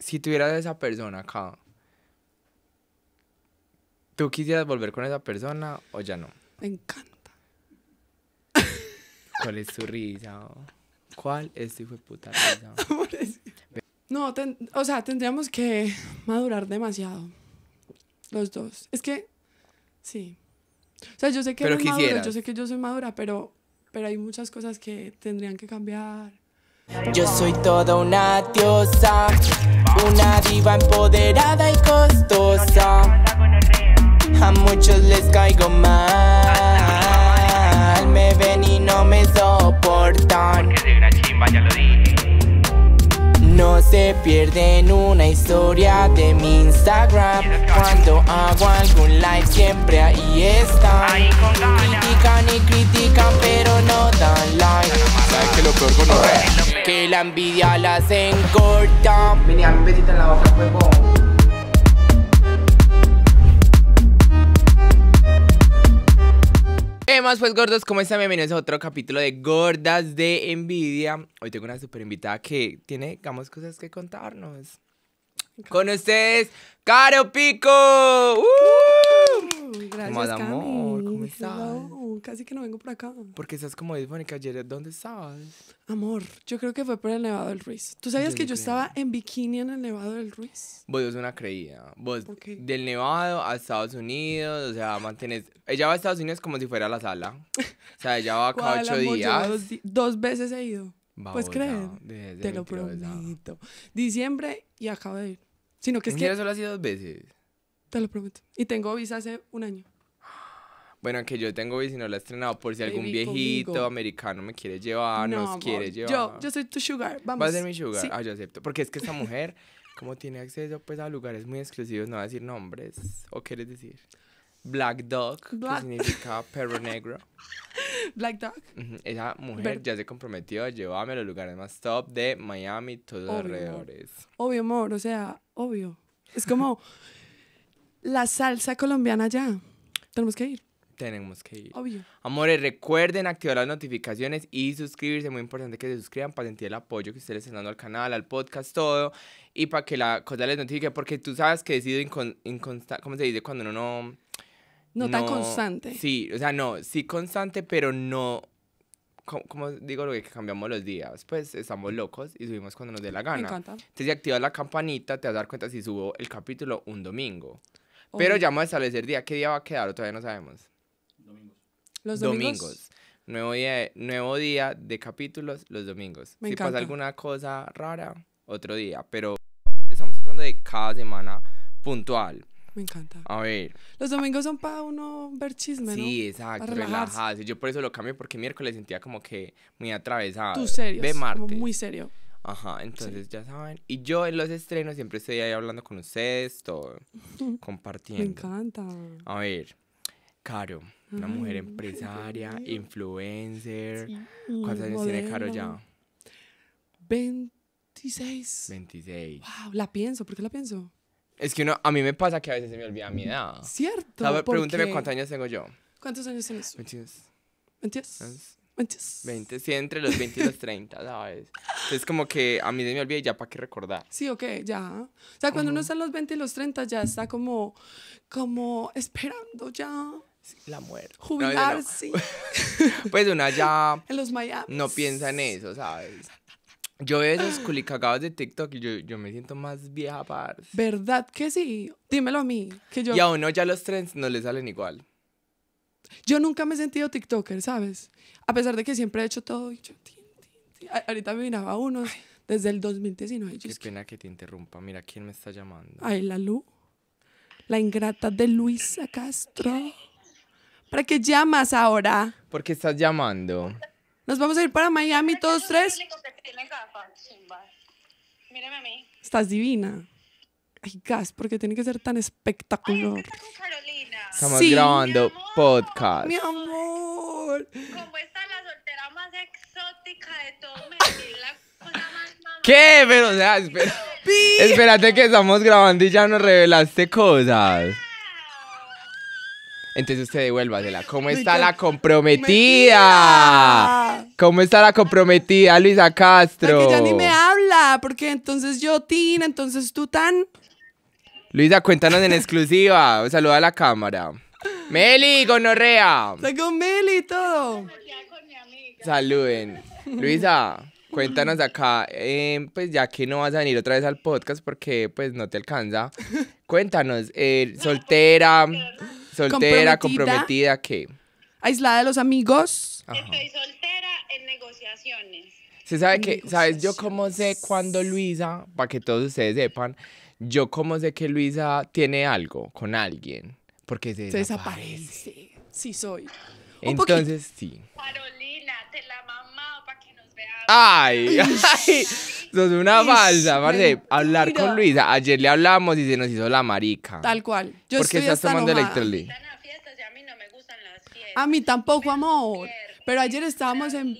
si tuvieras esa persona acá, ¿tú quisieras volver con esa persona o ya no? Me encanta. ¿Cuál es tu risa? ¿Cuál es tu puta risa? no, o sea, tendríamos que madurar demasiado. Los dos. Es que, sí. O sea, yo sé que yo sé que yo soy madura, pero, pero hay muchas cosas que tendrían que cambiar. Yo soy toda una diosa, una diva empoderada y costosa. A muchos les caigo mal, me ven y no me soportan. No se pierden una historia de mi Instagram. Cuando hago algún like siempre ahí están. Critican y critican pero no dan like. ¿Sabes que lo peor con que la envidia las encorta. Vení a mi besito en la boca, huevón. Pues, más pues gordos, ¿cómo están? Bienvenidos a otro capítulo de Gordas de Envidia. Hoy tengo una super invitada que tiene, digamos, cosas que contarnos. Con ustedes, Caro Pico. ¡Uh! gracias. amor, ¿cómo estás? Casi que no vengo por acá. Porque estás como disfónica ayer, ¿dónde estabas? Amor, yo creo que fue por el Nevado del Ruiz. ¿Tú sabías que yo estaba en bikini en el Nevado del Ruiz? Vos sos una creída. Vos, del Nevado a Estados Unidos, o sea, mantienes Ella va a Estados Unidos como si fuera a la sala. O sea, ella va cada ocho días. Dos, veces he ido. ¿Puedes creer? Te lo prometo. Diciembre y acabo de ir. Sino que es que. solo ha dos veces? Te lo prometo. Y tengo visa hace un año. Bueno, que yo tengo visa y no la he estrenado por si algún viejito americano me quiere llevar, No, nos quiere llevar. Yo, yo soy tu sugar, vamos. Va a ser mi sugar. Ah, yo acepto. Porque es que esta mujer, como tiene acceso pues a lugares muy exclusivos, no va a decir nombres. ¿O quieres decir? Black Dog, que significa perro negro. Black Dog, Esa mujer ya se comprometió a llevarme a los lugares más top de Miami, todos los alrededores. obvio, amor, o sea, obvio. Es como, la salsa colombiana ya. Tenemos que ir. Tenemos que ir. Obvio. Amores, recuerden activar las notificaciones y suscribirse. Muy importante que se suscriban para sentir el apoyo que ustedes están dando al canal, al podcast, todo. Y para que la cosa les notifique, porque tú sabes que he sido inconstante. ¿Cómo se dice? Cuando uno no. No, tan constante. Sí, o sea, no, sí constante, pero no como, digo lo que cambiamos los días, pues estamos locos y subimos cuando nos dé la gana. Me encanta. Entonces, si activas la campanita, te vas a dar cuenta si subo el capítulo un domingo. Pero ya vamos a establecer día. ¿Qué día va a quedar? todavía no sabemos. Domingos. Los domingos. Nuevo, día, nuevo día de capítulos los domingos. Me si pasa alguna cosa rara, otro día. Pero estamos tratando de cada semana puntual. Me encanta. A ver. Los domingos son para uno ver chisme, Sí, exacto, relajarse. Yo por eso lo cambio, porque miércoles sentía como que muy atravesado. Tú serio. Ve martes. muy serio. Ajá, entonces ya saben. Y yo en los estrenos siempre estoy ahí hablando con ustedes, todo, compartiendo. Me encanta. A ver, Caro, una mujer empresaria, influencer. ¿Cuántos años tiene Caro ya? 26. 26. Wow, la pienso, ¿por qué la pienso? Es que uno, a mí me pasa que a veces se me olvida mi edad. Cierto. A pregúnteme cuántos años tengo yo. ¿Cuántos años tienes? 22. 22. 20, sí, entre los 20 y los 30, ¿sabes? Es como que a mí se me olvida y ya para qué recordar. Sí, ok, ya. O sea, cuando uno está en los 20 y los 30 ya está como, como esperando ya. la muerte. Jubilarse. sí. pues una ya... en los Miami. No piensa en eso, ¿sabes? Yo veo esos culicagados de TikTok y yo, yo me siento más vieja, par. ¿Verdad que sí? Dímelo a mí. Que yo... Y a uno ya los trends no le salen igual. Yo nunca me he sentido TikToker, ¿sabes? A pesar de que siempre he hecho todo. Ahorita me miraba unos desde el 2019. Qué pena que te interrumpa. Mira quién me está llamando. Ay, la Lu. La ingrata de Luisa Castro. ¿Para qué llamas ahora? ¿Por qué estás llamando. Nos vamos a ir para Miami todos tres. a mí. Estás divina. Ay, gas, porque tiene que ser tan espectacular. estamos, grabando podcast. Mi amor. ¿Cómo está la soltera más exótica de todo Medellín? ¿Qué? Pero, o sea, espérate que estamos grabando y ya nos revelaste cosas. Entonces usted devuélvasela. ¿Cómo está la comprometida? ¿Cómo está la comprometida, Luisa Castro? Porque ya ni me habla, porque entonces yo, Tina, entonces tú tan. Luisa, cuéntanos en exclusiva. Saluda a la cámara. Meli, gonorrea. Está con Meli y todo. Saluden. Luisa, cuéntanos acá, em, pues ya que no vas a venir otra vez al podcast porque pues no te alcanza, cuéntanos, eh, soltera, soltera, comprometida, ¿qué? Aislada de los amigos. Estoy soltera en negociaciones. Se sabe que, ¿sabes yo cómo sé cuándo Luisa, para que todos ustedes sepan, yo como sé que Luisa tiene algo con alguien, porque se, desaparece. Si Sí soy. Entonces, sí. Carolina, te la para que nos Ay, ay, sos una falsa, Marce. Hablar con Luisa. Ayer le hablamos y se nos hizo la marica. Tal cual. Yo ¿Por estás tomando A mí tampoco, amor. Pero ayer estábamos en.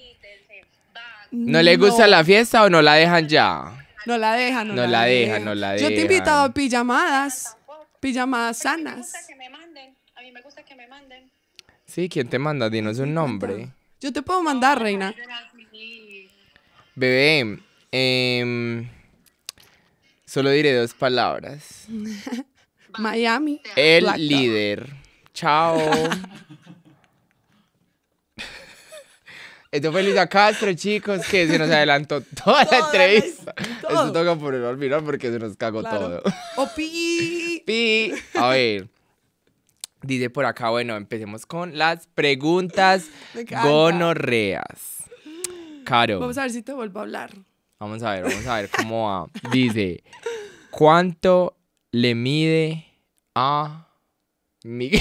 ¿No le gusta la fiesta o no la dejan ya? No la dejan, no, la, deja dejan, Yo te he invitado a pijamadas, pijamadas sanas. A me gusta que me manden, Sí, ¿quién te manda? Dinos un nombre. Yo te puedo mandar, reina. Bebé, em, solo diré dos palabras. Miami. El líder. Chao. Esto fue acá, Castro, chicos, que se nos adelantó toda, la entrevista. eso Esto toca por el final porque se nos cagó todo. Opi. Pi. A ver. Dice por acá, bueno, empecemos con las preguntas gonorreas. Caro. Vamos a ver si te vuelvo a hablar. Vamos a ver, vamos a ver cómo va. Dice, ¿cuánto le mide a Miguel?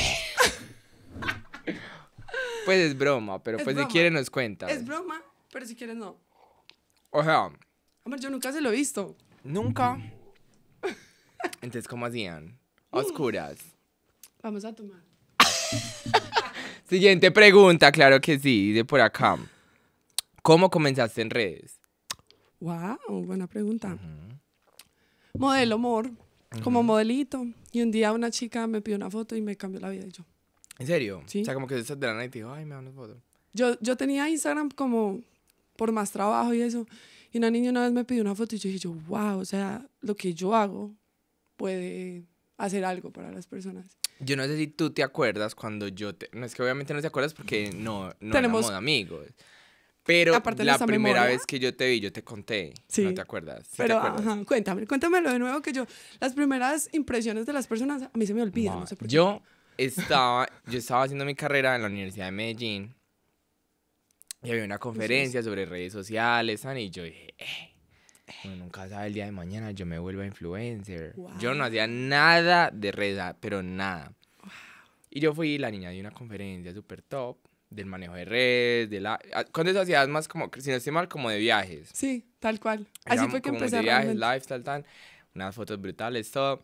Pues es broma, pero pues si quieren nos cuenta. Es broma, pero si quieres no. O sea. yo nunca se lo he visto. Nunca. Entonces, ¿cómo hacían? Oscuras. Uh. Vamos a tomar. Siguiente pregunta, claro que sí, de por acá. ¿Cómo comenzaste en redes? Wow, buena pregunta. Modelo amor, como modelito. Y un día una chica me pidió una foto y me cambió la vida. Y yo, ¿En serio? Sí. O sea, como que estás de la night y digo, ay, me da una foto. Yo, yo tenía Instagram como por más trabajo y eso. Y una niña una vez me pidió una foto y yo dije, yo, wow, o sea, lo que yo hago puede hacer algo para las personas. Yo no sé si tú te acuerdas cuando yo te... No es que obviamente no te acuerdas porque no, no Tenemos... amigos. Pero la primera vez que yo te vi, yo te conté. Sí. ¿No te acuerdas? ¿Sí pero, cuéntame, cuéntamelo de nuevo que yo... Las primeras impresiones de las personas a mí se me olvidan, no sé por qué. Yo estaba, yo estaba haciendo mi carrera en la Universidad de Medellín y había una conferencia sobre redes sociales, ¿sabes? y yo dije, eh, nunca sabe el día de mañana, yo me vuelvo influencer. Yo no hacía nada de red, pero nada. Y yo fui la niña de una conferencia super top del manejo de redes, de la... Ah, ¿cuándo eso hacías más como, si no estoy mal, como de viajes. Sí, tal cual. Así fue que empecé. Unas fotos brutales, top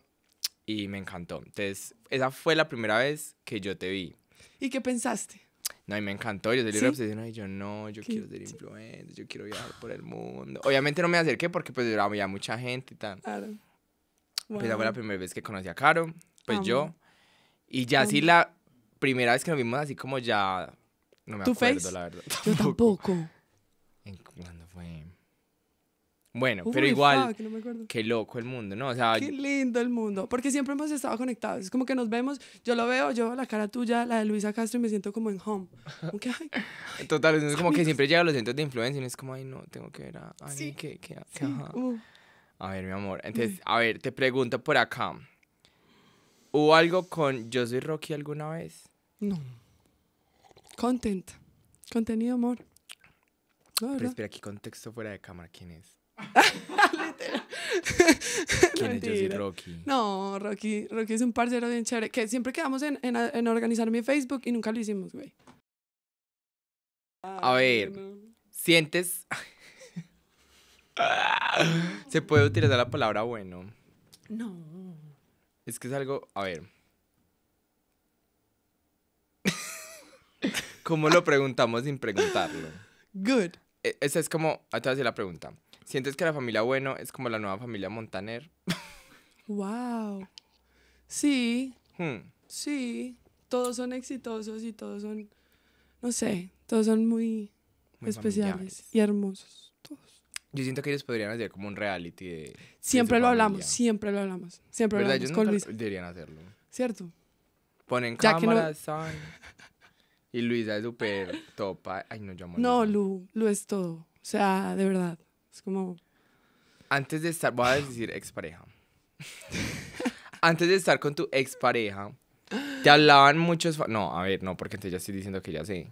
y me encantó. Entonces, esa fue la primera vez que yo te vi. ¿Y qué pensaste? No, y me encantó. Yo tenía ¿Sí? yo, no, yo quiero ser influencer, yo quiero viajar por el mundo. Obviamente no me acerqué porque pues yo había mucha gente y tal. Claro. Pues esa fue la primera vez que conocí a Caro, pues yo. Y ya así sí la primera vez que nos vimos así como ya... No me la verdad. Yo tampoco. Bueno, pero igual, qué loco el mundo, ¿no? O sea, qué lindo el mundo, porque siempre hemos estado conectados. Es como que nos vemos, yo lo veo, yo la cara tuya, la de Luisa Castro, y me siento como en home. Como que, Total, es como que siempre llega a los centros de influencia y es como, ay, no, tengo que ver a. sí, que, que, uh. A ver, mi amor. Entonces, a ver, te pregunto por acá. ¿Hubo algo con Yo soy Rocky alguna vez? No. Content. Contenido, amor. pero espera, aquí contexto fuera de cámara, ¿quién es? ¿Quién es Rocky? No, Rocky, Rocky es un parcero bien chévere. Que siempre quedamos en, en, organizar mi Facebook y nunca lo hicimos, güey. A ver, sientes. ¿Se puede utilizar la palabra bueno? No. Es que es algo. A ver. ¿Cómo lo preguntamos sin preguntarlo? Good. E, esa es como. Te voy a la pregunta. ¿Sientes que la familia Bueno es como la nueva familia Montaner? ¡Wow! Sí. Hmm. Sí. Todos son exitosos y todos son, no sé, todos son muy, especiales y hermosos. Todos. Yo siento que ellos podrían hacer como un reality Siempre lo hablamos, siempre lo hablamos. Siempre lo hablamos. con Luis. deberían hacerlo. ¿Cierto? Ponen cámaras, Y Luisa es súper topa. Ay, no, llamo No, Lu, Lu es todo. O sea, de verdad. Es como... Antes de estar, voy a decir expareja. Antes de estar con tu expareja, te hablaban muchos... No, a ver, no, porque entonces ya estoy diciendo que ya sé.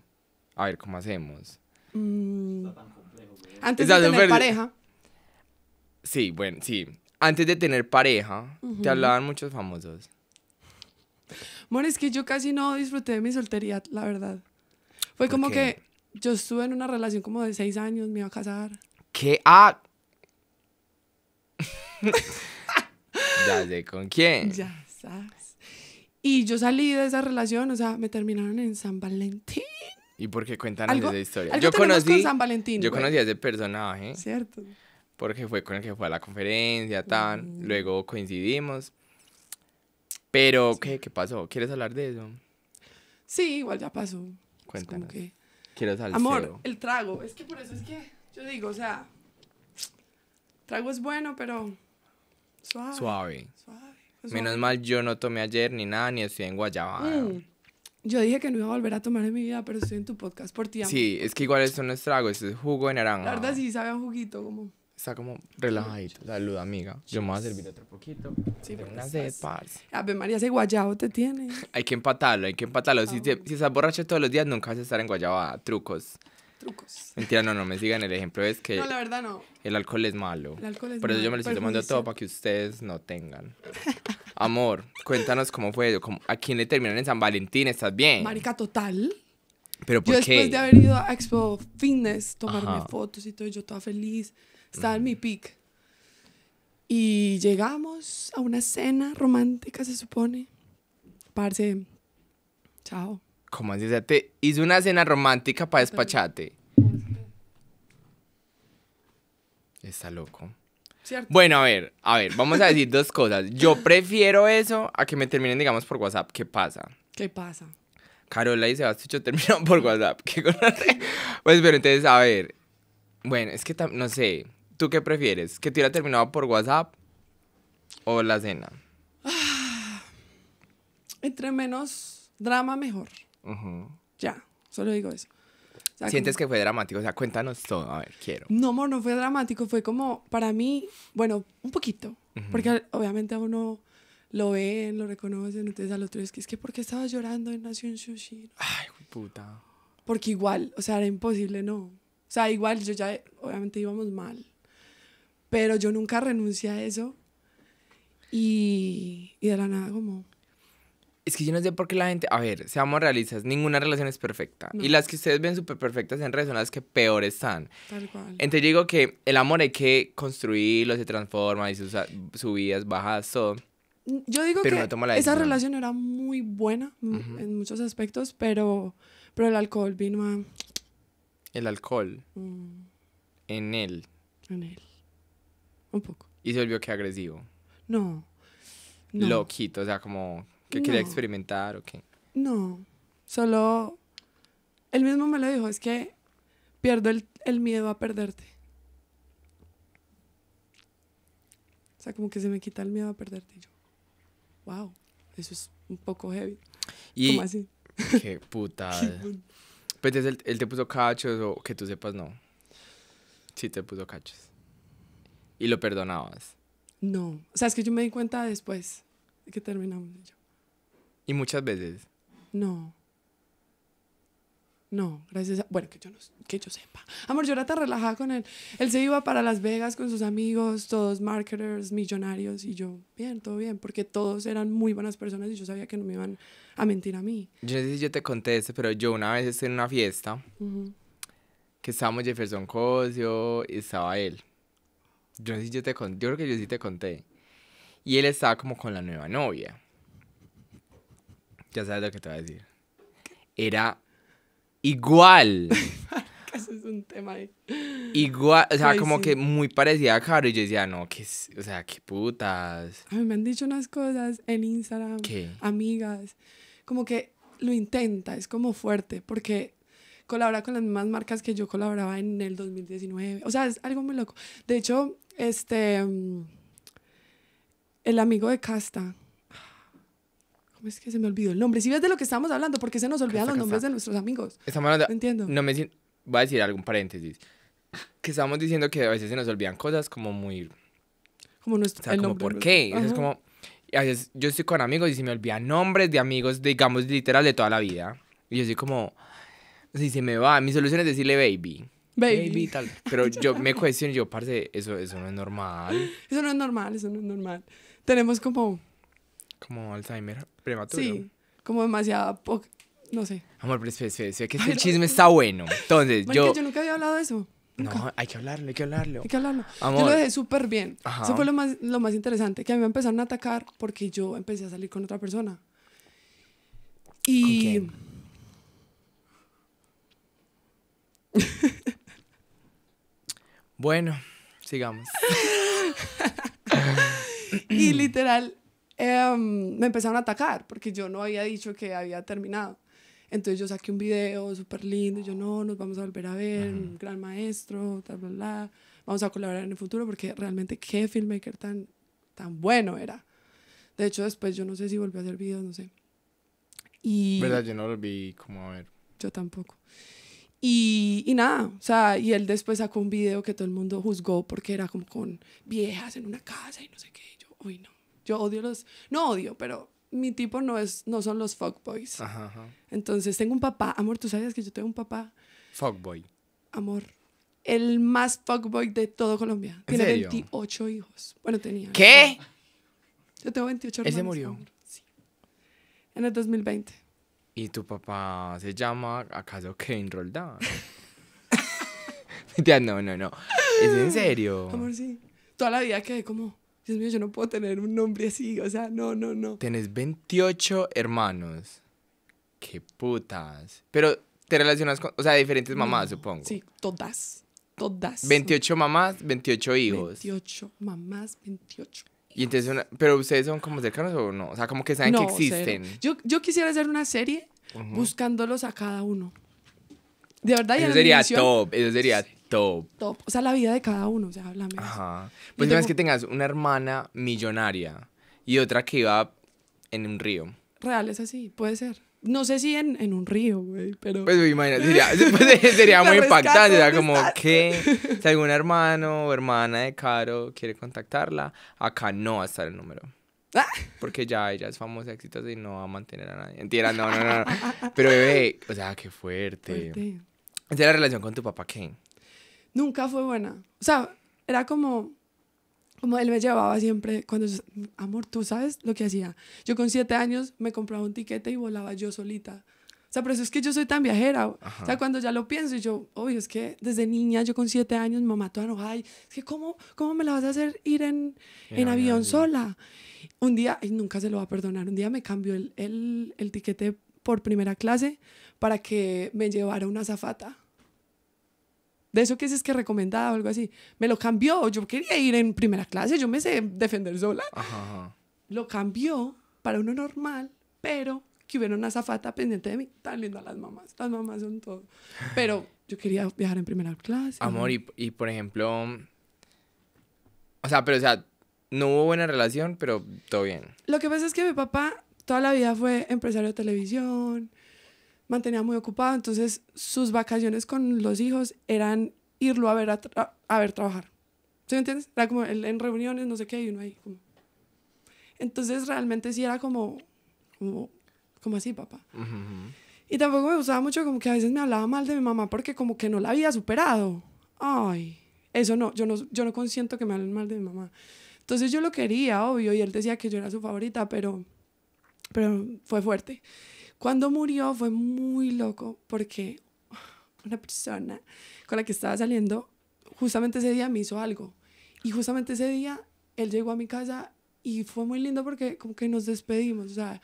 A ver, ¿cómo hacemos? Mm, antes de tener pareja. Sí, bueno, sí. Antes de tener pareja, te hablaban muchos famosos. Bueno, es que yo casi no disfruté de mi soltería, la verdad. Fue como que yo estuve en una relación como de seis años, me iba a casar. ¿Qué? Ah. ya sé con quién. Ya sabes. Y yo salí de esa relación, o sea, me terminaron en San Valentín. ¿Y por qué cuentan esa historia? yo conocí San Valentín. Yo conocí a ese personaje. Cierto. Porque fue con el que fue a la conferencia, tan. Mm. Luego coincidimos. Pero, ¿qué, ¿qué pasó? ¿Quieres hablar de eso? Sí, igual ya pasó. Cuéntanos. Que... Quiero salir. Amor, el trago. Es que por eso es que. Yo digo, o sea, trago es bueno, pero suave. Suave. Pues Menos mal yo no tomé ayer ni nada, ni estoy en Guayaba. Mm. Yo dije que no iba a volver a tomar en mi vida, pero estoy en tu podcast por ti. Sí, es que igual eso no es trago, esto es jugo de naranja. La verdad sí sabe a juguito como... Está como relajadito. Salud, amiga. Yo me voy a servir otro poquito. Sí, Tengo una sed, a ver María, ese guayabo te tiene. Hay que empatarlo, hay que empatarlo. si, ah, si, estás borracho todos los días, nunca vas a estar en guayaba. Trucos. Mentira, no, no me sigan el ejemplo. Es que. verdad El alcohol es malo. Por eso yo me lo estoy pues, tomando todo para que ustedes no tengan. Amor, cuéntanos cómo fue. ¿A quién le terminaron en San Valentín? ¿Estás bien? Marica, total. ¿Pero por qué? después de haber ido a Expo Fitness, tomarme fotos y todo, yo toda feliz. Estaba en mm. mi peak. Y llegamos a una cena romántica, se supone. Parce, chao. ¿Cómo así? te hice una cena romántica para despacharte. Está loco. Bueno, a ver, a ver, vamos a decir dos cosas. Yo prefiero eso a que me terminen, digamos, por WhatsApp. ¿Qué pasa? ¿Qué pasa? Carola y Sebastián terminaron por WhatsApp. ¿Qué pues, pero entonces, a ver. Bueno, es que no sé. ¿Tú qué prefieres? ¿Que te hubiera terminado por WhatsApp o la cena? Ah, entre menos drama, mejor. Ya, solo digo eso. ¿Sientes que fue dramático? O sea, cuéntanos todo, a ver, quiero. No, amor, no fue dramático, fue como, para mí, bueno, un poquito, porque obviamente a uno lo ven, lo reconocen, entonces al otro es que, es que, ¿por qué estabas llorando en Nación Sushi? Ay, puta. Porque igual, o sea, era imposible, no. O sea, igual yo ya, obviamente íbamos mal, pero yo nunca renuncié a eso y, y de la nada como, es que yo no sé por qué la gente. A ver, seamos realistas, ninguna relación es perfecta. Y las que ustedes ven súper perfectas en redes son las que peor están. Tal cual. Entonces digo que el amor hay que construirlo, se transforma, y sus subidas, bajas, todo. Yo digo que esa relación era muy buena en muchos aspectos, pero, pero el alcohol vino a. El alcohol. Mm. En él. En él. Un poco. Y se volvió que agresivo. No. no. Loquito, o sea, como ¿Que quería experimentar o qué? No, solo él mismo me lo dijo, es que pierdo el, miedo a perderte. O sea, como que se me quita el miedo a perderte. yo, wow, eso es un poco heavy. ¿Cómo así? Qué putada. pues él, él te puso cachos o que tú sepas, no. Sí, te puso cachos. Y lo perdonabas. No, o sea, es que yo me di cuenta después de que terminamos. Yo, ¿Y muchas veces? No. No, gracias a... Bueno, que yo, no, que yo sepa. Amor, yo era tan relajada con él. Él se iba para Las Vegas con sus amigos, todos marketers, millonarios, y yo, bien, todo bien, porque todos eran muy buenas personas y yo sabía que no me iban a mentir a mí. Yo no sé si yo te conté esto, pero yo una vez estuve en una fiesta que estábamos Jefferson Cosio y estaba él. Yo no sé si yo te conté, yo creo que yo sí te conté. Y él estaba como con la nueva novia. Ya sabes lo que te voy a decir. Era igual. Eso es un tema ahí. Igual, o sea, como que muy parecida a Caro. Y yo decía, no, que, o sea, qué putas. A mí me han dicho unas cosas en Instagram. ¿Qué? Amigas. Como que lo intenta, es como fuerte, porque colabora con las mismas marcas que yo colaboraba en el 2019. O sea, es algo muy loco. De hecho, este. Mm, el amigo de Casta es que se me olvidó el nombre? Si ves de lo que estamos hablando, ¿por qué se nos olvidan los nombres de nuestros amigos? No entiendo. No me... Voy a decir algún paréntesis. Que estamos diciendo que a veces se nos olvidan cosas como muy... Como nuestro... O sea, como ¿por qué? Es como... A veces yo estoy con amigos y se me olvidan nombres de amigos, digamos, literal, de toda la vida. Y yo soy como... Si se me va, mi solución es decirle baby. Baby. tal. Pero yo me cuestiono, yo, parce, eso, eso no es normal. Eso no es normal, eso no es normal. Tenemos como... Como Alzheimer prematuro. Sí, como demasiada, no sé. Amor, pero espera, que este chisme está bueno. Entonces, yo... Yo nunca había hablado de eso. No, hay que hablarlo, hay que hablarlo. Hay que hablarlo. Amor. Yo lo dejé súper bien. Eso fue lo más, lo más interesante, que a mí me empezaron a atacar porque yo empecé a salir con otra persona. Y... bueno, sigamos. y literal, Em, me empezaron a atacar porque yo no había dicho que había terminado. Entonces yo saqué un video súper lindo y yo, no, nos vamos a volver a ver, un gran maestro, tal, bla, bla. Vamos a colaborar en el futuro porque realmente qué filmmaker tan, tan bueno era. De hecho, después yo no sé si volví a hacer videos, no sé. Y... ¿Verdad? Yo no lo vi como a ver. Yo tampoco. Y, y, nada, o sea, y él después sacó un video que todo el mundo juzgó porque era como con viejas en una casa y no sé qué. Y yo, uy, no yo odio los, no odio, pero mi tipo no es, no son los fuckboys. Ajá, Entonces tengo un papá, amor, tú sabes que yo tengo un papá. Fuckboy. Amor, el más fuckboy de todo Colombia. Tiene 28 hijos. Bueno, tenía. ¿Qué? Yo tengo 28 hijos ¿Ese murió. Sí. En el 2020. Y tu papá se llama acaso Kane Roldán. no, no, no. Es en serio. Amor, sí. Toda la vida quedé como Dios mío, yo no puedo tener un nombre así, o sea, no, no, no. Tienes 28 hermanos. Qué putas. Pero te relacionas con, o sea, diferentes mamás, supongo. Sí, todas, todas. 28 mamás, 28 hijos. 28 mamás, 28 y entonces, pero ustedes son como cercanos o no? O sea, como que saben que existen. Yo, quisiera hacer una serie buscándolos a cada uno. De verdad, eso sería top, eso sería Top. O sea, la vida de cada uno, o sea, háblame. Ajá. Pues no es que tengas una hermana millonaria y otra que iba en un río. Real es así, puede ser. No sé si en, un río, güey, pero... Pues imagínate, sería, pues, sería muy impactante, sea, como que si algún hermano o hermana de Caro quiere contactarla, acá no va a estar el número. Porque ya ella es famosa, exitosa y no va a mantener a nadie. Entiera, no, no, no, Pero bebé, o sea, qué fuerte. fuerte. es la relación con tu papá, ¿qué? nunca fue buena. O sea, era como, como él me llevaba siempre, cuando, amor, tú sabes lo que hacía. Yo con siete años me compraba un tiquete y volaba yo solita. O sea, por eso es que yo soy tan viajera. O sea, cuando ya lo pienso, yo, obvio, es que desde niña, yo con siete años, mamá toda enojada, es que ¿cómo, ¿cómo me la vas a hacer ir en, avión sola? Un día, y nunca se lo va a perdonar, un día me cambió el, el, el tiquete por primera clase para que me llevara una zafata de eso que es, es que recomendaba o algo así, me lo cambió. Yo quería ir en primera clase, yo me sé defender sola. Lo cambió para uno normal, pero que hubiera una zafata pendiente de mí. Están lindas las mamás, las mamás son todo. Pero yo quería viajar en primera clase. Amor, y, y, por ejemplo, o sea, pero o sea, no hubo buena relación, pero todo bien. Lo que pasa es que mi papá toda la vida fue empresario de televisión, mantenía muy ocupado, entonces sus vacaciones con los hijos eran irlo a ver, a, a ver trabajar. ¿Sí me entiendes? Era como en reuniones, no sé qué, y uno ahí como... Entonces realmente sí era como, como, así, papá. Y tampoco me gustaba mucho como que a veces me hablaba mal de mi mamá porque como que no la había superado. Ay, eso no, yo no, yo no consiento que me hablen mal de mi mamá. Entonces yo lo quería, obvio, y él decía que yo era su favorita, pero, pero fue fuerte. Cuando murió fue muy loco porque una persona con la que estaba saliendo justamente ese día me hizo algo. Y justamente ese día él llegó a mi casa y fue muy lindo porque como que nos despedimos. O sea,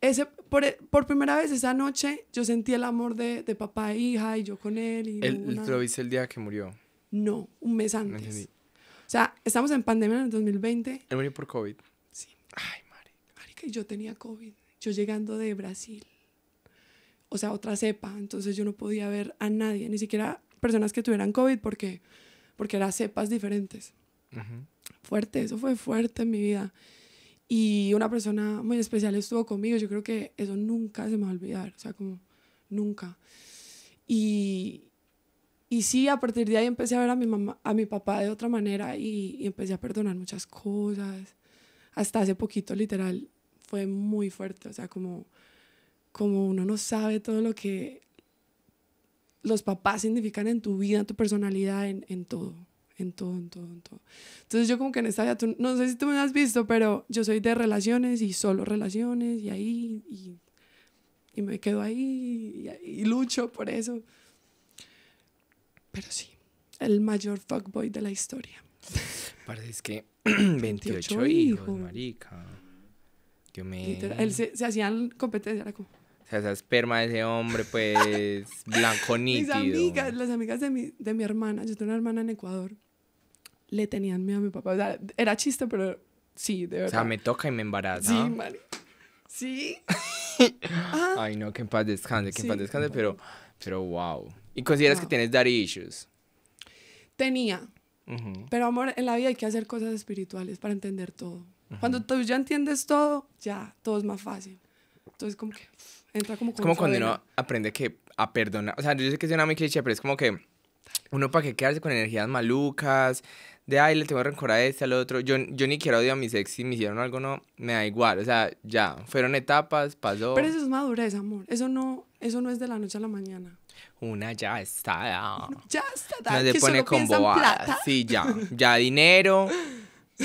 ese, por, primera vez esa noche yo sentí el amor de, papá e hija y yo con él. Y ¿El, lo viste el día que murió? No, un mes antes. o sea, estamos en pandemia en el 2020. Él murió por COVID. Sí. Ay, marica. Marica, que yo tenía COVID llegando de Brasil, o sea, otra cepa, entonces yo no podía ver a nadie, ni siquiera personas que tuvieran COVID, porque, porque eran cepas diferentes. Fuerte, eso fue fuerte en mi vida. Y una persona muy especial estuvo conmigo, yo creo que eso nunca se me va a olvidar, o sea, como nunca. Y, y sí, a partir de ahí empecé a ver a mi, mamá, a mi papá de otra manera y, empecé a perdonar muchas cosas. Hasta hace poquito, literal, fue muy fuerte, o sea, como, como uno no sabe todo lo que los papás significan en tu vida, en tu personalidad, en, en todo, en todo, en todo, en todo. Entonces yo como que en esta vida, no sé si tú me has visto, pero yo soy de relaciones y solo relaciones y ahí, y, me quedo ahí y, lucho por eso. Pero sí, el mayor fuckboy de la historia. Parece que 28 hijos, marica se, hacían competencia, era como... esa esperma de ese hombre, pues, blanco nítido. Mis amigas, las amigas de mi, de mi hermana, yo tengo una hermana en Ecuador, le tenían miedo a mi papá. O sea, era chiste, pero sí, de verdad. O sea, me toca y me embaraza. Sí, Mari. Sí. Ah. Ay, no, que en paz descanse, que en descanse, pero, pero wow. ¿Y consideras que tienes daddy issues? Tenía. Pero amor, en la vida hay que hacer cosas espirituales para entender todo. Cuando tú ya entiendes todo, ya todo es más fácil. Entonces, como que entra como. como cuando uno aprende que a perdonar. O sea, yo sé que suena muy cliché, pero es como que uno para que quedarse con energías malucas, de ay, le tengo rencor a este, al otro. Yo, yo ni quiero odiar a mis ex si me hicieron algo, no, me da igual. O sea, ya, fueron etapas, pasó. Pero eso es madurez, amor. Eso no, eso no es de la noche a la mañana. Una ya está. ya está. No se pone con bobadas. Sí, ya. Ya dinero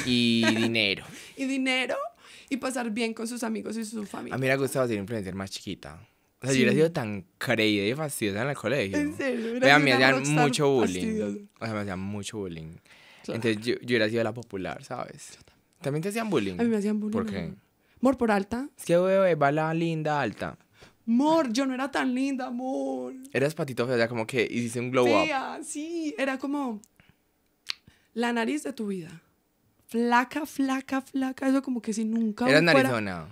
y dinero y dinero y pasar bien con sus amigos y su familia. A mí me gustaba ser influencer más chiquita. O sea, yo hubiera sido tan creída y fastidiosa en el colegio. En serio. a mí me hacían mucho bullying. O sea, me hacían mucho bullying. Entonces yo, yo hubiera sido la popular, ¿sabes? También. te hacían bullying? A mí me hacían bullying. ¿Por qué? Mor, por alta. Es que, bebé, va la linda alta. Mor, yo no era tan linda, amor. Eras patito feo, o sea, como que hiciste un glow up. Ah, sí, era como la nariz de tu vida flaca, flaca, flaca. Eso como que si nunca. Era narizona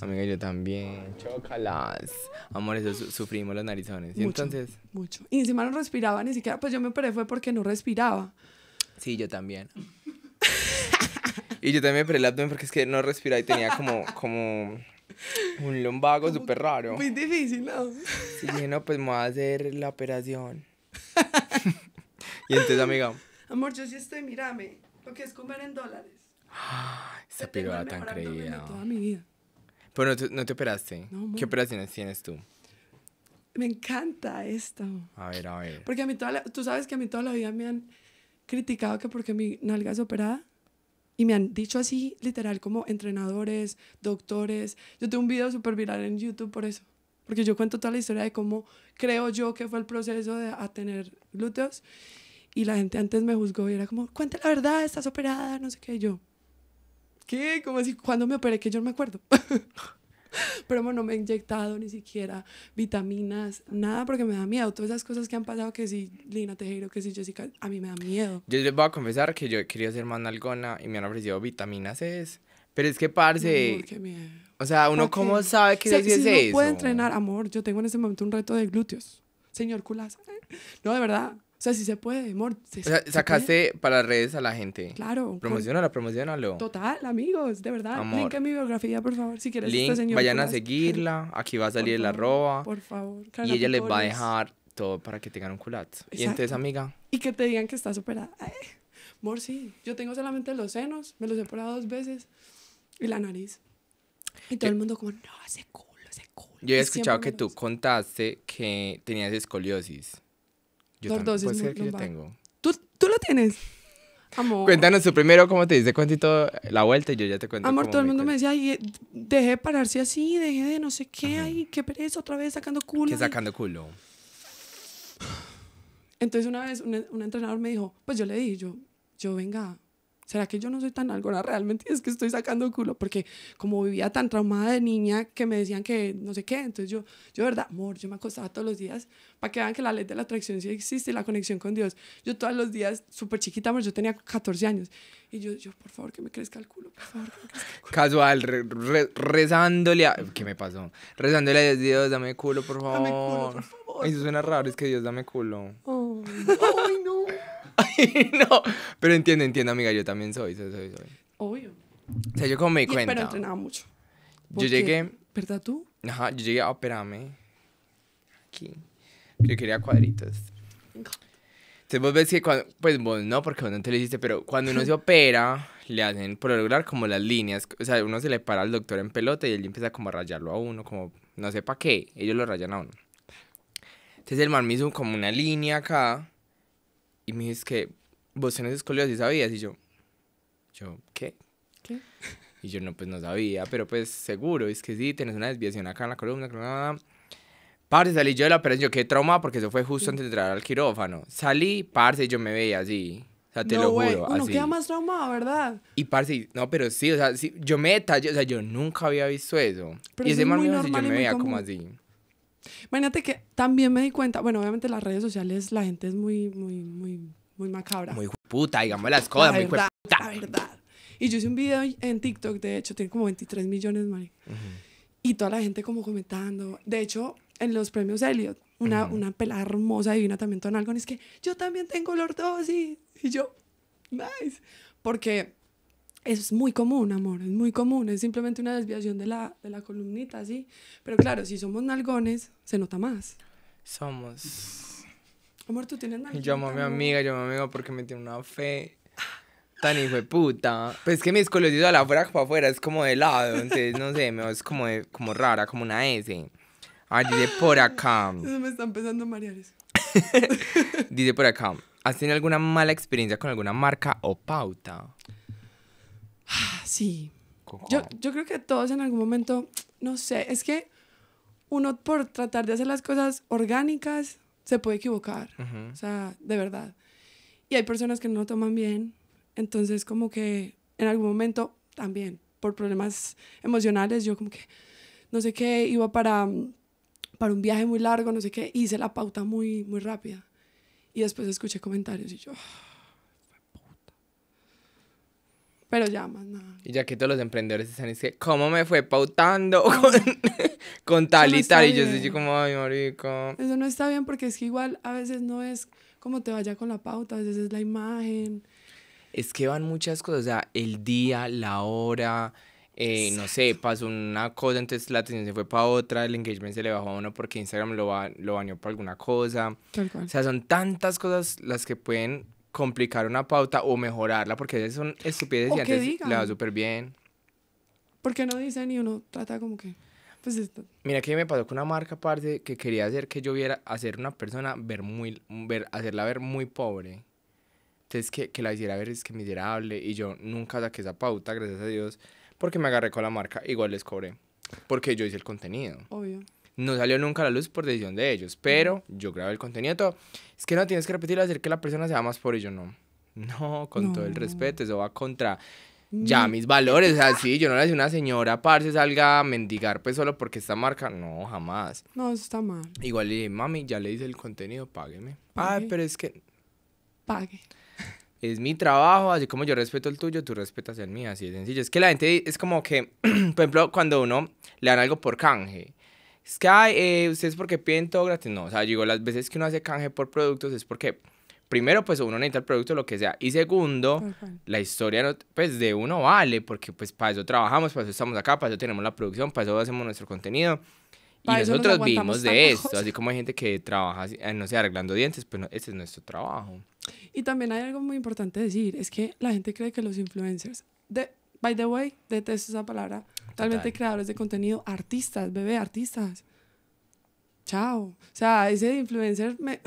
amiga, yo también. Chocalas Amores, eso sufrimos los narizones. ¿Y entonces? Mucho. Y encima no respiraba ni siquiera. Pues yo me operé fue porque no respiraba. Sí, yo también. y yo también me operé el abdomen porque es que no respiraba y tenía como, como un lombago súper raro. Muy difícil, ¿no? Sí, dije, no, pues me voy a hacer la operación. y entonces, amiga. Amor, yo sí estoy, mírame que es comer en dólares. Ah, esa pirueta tan creída. vida. Pero no te, no te operaste. ¿Qué operaciones tienes tú? Me encanta esto. A ver, a ver. Porque a mí toda la, tú sabes que a mí toda la vida me han criticado que porque mi nalga es operada. Y me han dicho así, literal, como entrenadores, doctores. Yo tengo un video súper viral en YouTube por eso. Porque yo cuento toda la historia de cómo creo yo que fue el proceso de a tener glúteos. Y la gente antes me juzgó y era como, cuente la verdad, estás operada, no sé qué. yo, ¿qué? Como si, cuando me operé? Que yo no me acuerdo. Pero bueno, no me he inyectado ni siquiera vitaminas, nada, porque me da miedo. Todas esas cosas que han pasado, que si Lina Tejero, que si Jessica, a mí me da miedo. Yo les voy a confesar que yo quería ser más y me han ofrecido vitaminas C. E. Pero es que, parce... qué miedo. O sea, ¿uno cómo sabe que se es puede entrenar, amor, yo tengo en este momento un reto de glúteos. Señor culazo. No, de verdad, o sea, sí se puede, amor. sacaste para redes a la gente. Claro. Promocionalo, promocionalo. Total, amigos, de verdad. Link en mi biografía, por favor, si quieres. Este Link, señor, vayan a seguirla. Aquí va a salir el arroba. Por favor. Y ella les va a dejar todo para que tengan un culato Y entonces, amiga. Y que te digan que estás operada. morsi eh, amor, sí. Yo tengo solamente los senos, me los he operado dos veces. Y la nariz. Y todo el mundo como, no, ese culo, ese culo. Yo he escuchado que tú contaste que tenías escoliosis tengo. ¿Tú, ¿Tú, lo tienes? Amor. Cuéntanos tú primero cómo te dice todo la vuelta y yo ya te cuento. Amor, todo el mundo me decía, ay, eh, dejé de pararse así, dejé de no sé qué, ay, qué pereza, otra vez sacando culo. ¿Qué sacando culo? Entonces una vez un, un entrenador me dijo, pues yo le dije, yo, yo venga, ¿Será que yo no soy tan algona? Realmente es que estoy sacando culo, porque como vivía tan traumada de niña que me decían que no sé qué, entonces yo, yo de verdad, amor, yo me acostaba todos los días para que vean que la ley de la atracción sí existe y la conexión con Dios. Yo todos los días, súper chiquita, amor, yo tenía 14 años. Y yo, yo, por favor, que me crezca el culo, por favor. Casual, rezándole a... ¿Qué me pasó? Rezándole a Dios, dame culo, por favor. Dame culo, por favor. Eso suena raro, es que Dios, dame culo. Ay, no. no. Pero entiendo, entiendo, amiga, yo también soy, soy, soy. Obvio. O sea, yo como me di cuenta. Pero entrenaba mucho. Yo llegué. ¿Verdad tú? Ajá, yo llegué a ah, operarme. Aquí. Yo quería cuadritos. Entonces vos ves que cuando, pues vos no, porque vos no te lo hiciste, pero cuando uno se opera, le hacen por regular como las líneas, o sea, uno se le para al doctor en pelota y él empieza como a rayarlo a uno, como no sé para qué, ellos lo rayan a uno. Entonces el man hizo como una línea acá y me dices que vos tenés escoliosis, ¿sabías? Y yo, yo, ¿qué? ¿Qué? Y yo, no, pues no sabía, pero pues seguro, es que sí, tenés una desviación acá en la columna, nada. Parce, salí yo de la operación, yo qué trauma, porque eso fue justo antes de entrar al quirófano. Salí, parce, y yo me veía así. O sea, te lo juro. Uno queda más traumado, ¿verdad? Y parce, no, pero sí, o sea, sí, yo me detallé, o sea, yo nunca había visto eso. Pero y ese es muy yo me veía como así. Imagínate que también me di cuenta, bueno, obviamente las redes sociales la gente es muy, muy, muy, muy macabra. Muy puta, digamos las cosas, muy puta. La verdad. Y yo hice un video en TikTok, de hecho, tiene como 23 millones, Mari. Y toda la gente como comentando. De hecho, en los premios Elliot, una, una pelada hermosa, divina también, Tonalgon, es que yo también tengo lordosis. Y yo, nice. Porque es muy común, amor, es muy común, es simplemente una desviación de la, de la columnita, así. Pero claro, si somos nalgones, se nota más. Somos. Amor, tú tienes nalgones. Yo amo a mi amiga, yo amo a mi amiga porque me tiene una fe tan hijo de puta. Pues es que mi escoliosis a la afuera para afuera es como de lado, entonces no sé, me es como, de, como rara, como una S. Ah, dice por acá. Eso me está empezando a marear eso. dice por acá, ¿has tenido alguna mala experiencia con alguna marca o pauta? Ah, sí. Yo, creo que todos en algún momento, no sé, es que uno por tratar de hacer las cosas orgánicas se puede equivocar. O sea, de verdad. Y hay personas que no lo toman bien. Entonces, como que en algún momento también, por problemas emocionales, yo como que, no sé qué, iba para, para un viaje muy largo, no sé qué, hice la pauta muy, muy rápida. Y después escuché comentarios y yo, ah, pero ya más nada. Y ya que todos los emprendedores están es que, ¿cómo me fue pautando con, tal y tal? Y yo estoy como, ay, marico. Eso no está bien porque es que igual a veces no es como te vaya con la pauta, a veces es la imagen. Es que van muchas cosas, o sea, el día, la hora, eh, no sé, pasó una cosa, entonces la atención se fue para otra, el engagement se le bajó a uno porque Instagram lo, lo bañó para alguna cosa. O sea, son tantas cosas las que pueden complicar una pauta o mejorarla, porque esas son estupideces y antes digan. le va súper bien. ¿Por qué no dicen y uno trata como que... Pues esto. Mira que me pasó con una marca aparte que quería hacer que yo viera hacer una persona ver muy ver hacerla ver muy pobre. Entonces que, que la hiciera ver es que miserable y yo nunca saqué esa pauta, gracias a Dios, porque me agarré con la marca, igual les cobré, porque yo hice el contenido. Obvio. No salió nunca a la luz por decisión de ellos, pero yo grabé el contenido todo. Es que no tienes que repetir hacer que la persona se sea más por ello, no. No, con todo el respeto, eso va contra mm. ya mis valores, o sea, yo no le decía una señora, parce, salga a mendigar pues solo porque esta marca, no, jamás. No, eso está mal. Igual le dije, mami, ya le hice el contenido, págueme. Ay, pero es que... Pague. Es mi trabajo, así como yo respeto el tuyo, tú respetas el mío, así de sencillo. Es que la gente es como que, por ejemplo, cuando uno le dan algo por canje, es que, eh, ustedes porque piden todo gratis. No, o sea, digo, las veces que uno hace canje por productos es porque, primero, pues uno necesita el producto, lo que sea. Y segundo, la historia, pues, de uno vale, porque pues para eso trabajamos, para eso estamos acá, para eso tenemos la producción, para eso hacemos nuestro contenido. y nosotros vivimos de esto, así como hay gente que trabaja, eh, no sé, arreglando dientes, pues ese es nuestro trabajo. Y también hay algo muy importante decir, es que la gente cree que los influencers, de, by the way, detesto esa palabra, Totalmente creadores de contenido, artistas, bebé, artistas. Chao. O sea, ese influencer me...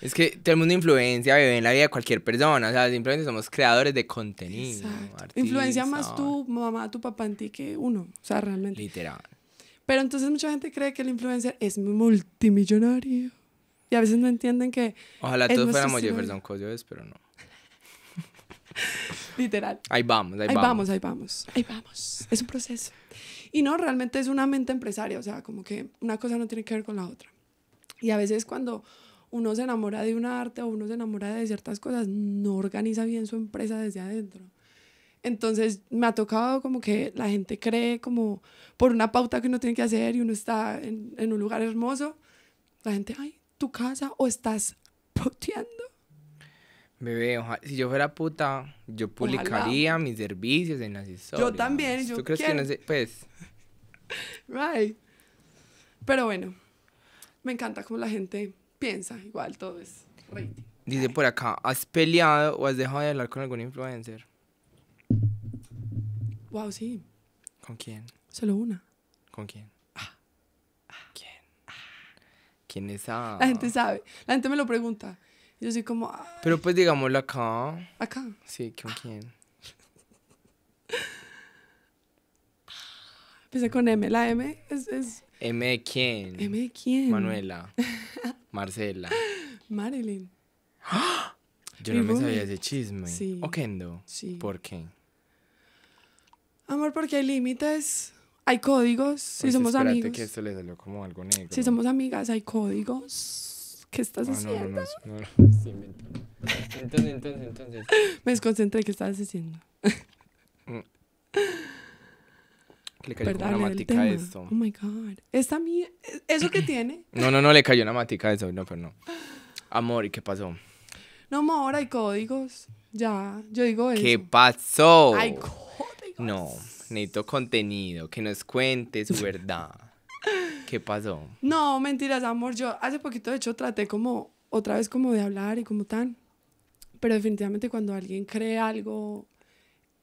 Es que tenemos una influencia, bebé, en la vida de cualquier persona. O sea, simplemente somos creadores de contenido. Artistas, influencia más tu mamá, tu papá en ti que uno. O sea, realmente. Literal. Pero entonces mucha gente cree que el influencer es multimillonario. Y a veces no entienden que. Ojalá todos fuéramos Jefferson es pues, pero no. Literal. Ahí vamos, ahí, vamos. Ahí vamos, ahí vamos. Es un proceso. Y no, realmente es una mente empresaria, o sea, como que una cosa no tiene que ver con la otra. Y a veces cuando uno se enamora de un arte o uno se enamora de ciertas cosas, no organiza bien su empresa desde adentro. Entonces me ha tocado como que la gente cree como por una pauta que uno tiene que hacer y uno está en, un lugar hermoso, la gente, ay, tu casa o estás puteando Bebé, ojalá, si yo fuera puta, yo publicaría mis servicios en las historias. Yo también, yo ¿Tú crees que no sé? Pues. Right. Pero bueno, me encanta cómo la gente piensa. Igual todo es rating. Dice por acá, ¿has peleado o has dejado de hablar con algún influencer? Wow, sí. ¿Con quién? Solo una. ¿Con quién? Ah. ¿Quién? Ah. ¿Quién es esa? La gente sabe. La gente me lo pregunta. Yo soy como... Ah, Pero pues digámoslo acá. ¿Acá? Sí, ¿con quién? Empecé con M. La M es... es... M de quién. M de quién. Manuela. Marcela. Marilyn. Yo no me sabía ese chisme. Sí. ¿O Kendo? Sí. ¿Por qué? Amor, porque hay límites, hay códigos. Si pues somos amigos. que esto le salió como algo negro. Si somos amigas, hay códigos ¿Qué estás haciendo? No, no, no, sí, Entonces, entonces, Me desconcentré, ¿qué estabas haciendo? Mm. Le cayó una matica a esto. Oh my god. Esta mía. ¿Eso qué tiene? No, no, no, le cayó una matica a eso. No, pero no. Amor, ¿y qué pasó? No, amor, hay códigos. Ya, yo digo eso. ¿Qué pasó? Hay códigos. No, necesito contenido. Que nos cuente su verdad. ¿Qué pasó? No, mentiras, amor. Yo hace poquito, de hecho, traté como otra vez como de hablar y como tan. Pero definitivamente cuando alguien cree algo,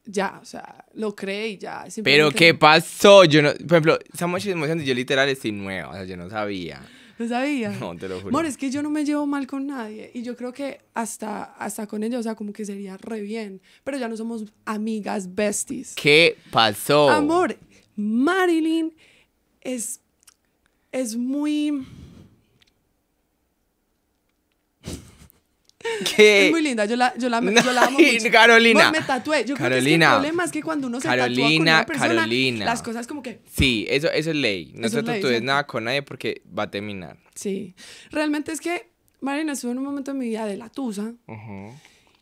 ya, o sea, lo cree y ya. Pero ¿qué pasó? Yo no, por ejemplo, estamos emocionados yo literal estoy nueva, o sea, yo no sabía. No sabía. No, te lo juro. Amor, es que yo no me llevo mal con nadie y yo creo que hasta, hasta con ella, o sea, como que sería re bien, pero ya no somos amigas besties. ¿Qué pasó? Amor, Marilyn es es muy... ¿Qué? Es muy linda, yo la, yo la, amo mucho. Carolina. me tatué. Carolina. que, cuando uno se Carolina, Carolina. las cosas como que... Sí, eso, es ley. No se tatúes nada con nadie porque va a terminar. Sí. Realmente es que Marina estuvo en un momento de mi vida de la tusa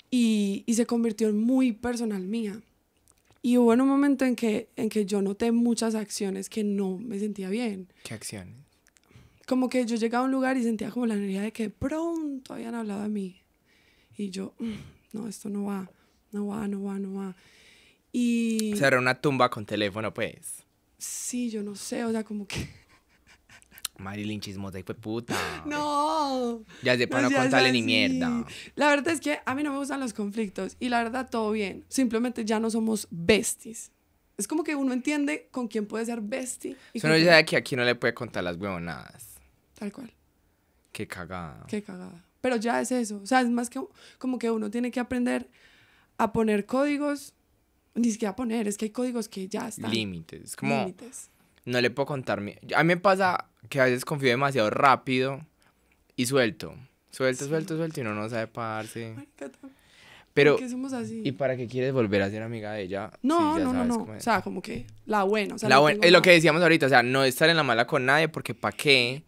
y, y, se convirtió en muy personal mía. Y hubo en un momento en que, en que yo noté muchas acciones que no me sentía bien. ¿Qué acciones? como que yo llegaba a un lugar y sentía como la energía de que pronto habían hablado de mí. Y yo, mm, no, esto no va, no va, no va, no va. Y... O una tumba con teléfono, pues. Sí, yo no sé, o sea, como que... Marilyn chismosa y fue puta. No. Ya se para no, contarle ni mierda. La verdad es que a mí no me gustan los conflictos y la verdad todo bien. Simplemente ya no somos besties. Es como que uno entiende con quién puede ser bestie. Y ya que aquí no le puede contar las huevonadas. Tal cual. Qué cagada. Qué cagada. Pero ya es eso. O sea, es más que como que uno tiene que aprender a poner códigos. Ni siquiera poner, es que hay códigos que ya están. Límites. Como No le puedo contar. A mí me pasa que a veces confío demasiado rápido y suelto. Suelto, suelto, suelto y uno no sabe pararse. Pero, ¿Por qué somos así? ¿y para qué quieres volver a ser amiga de ella? No, no, no, O sea, como que la buena. la buena. Es lo que decíamos ahorita, o sea, no estar en la mala con nadie porque ¿para qué?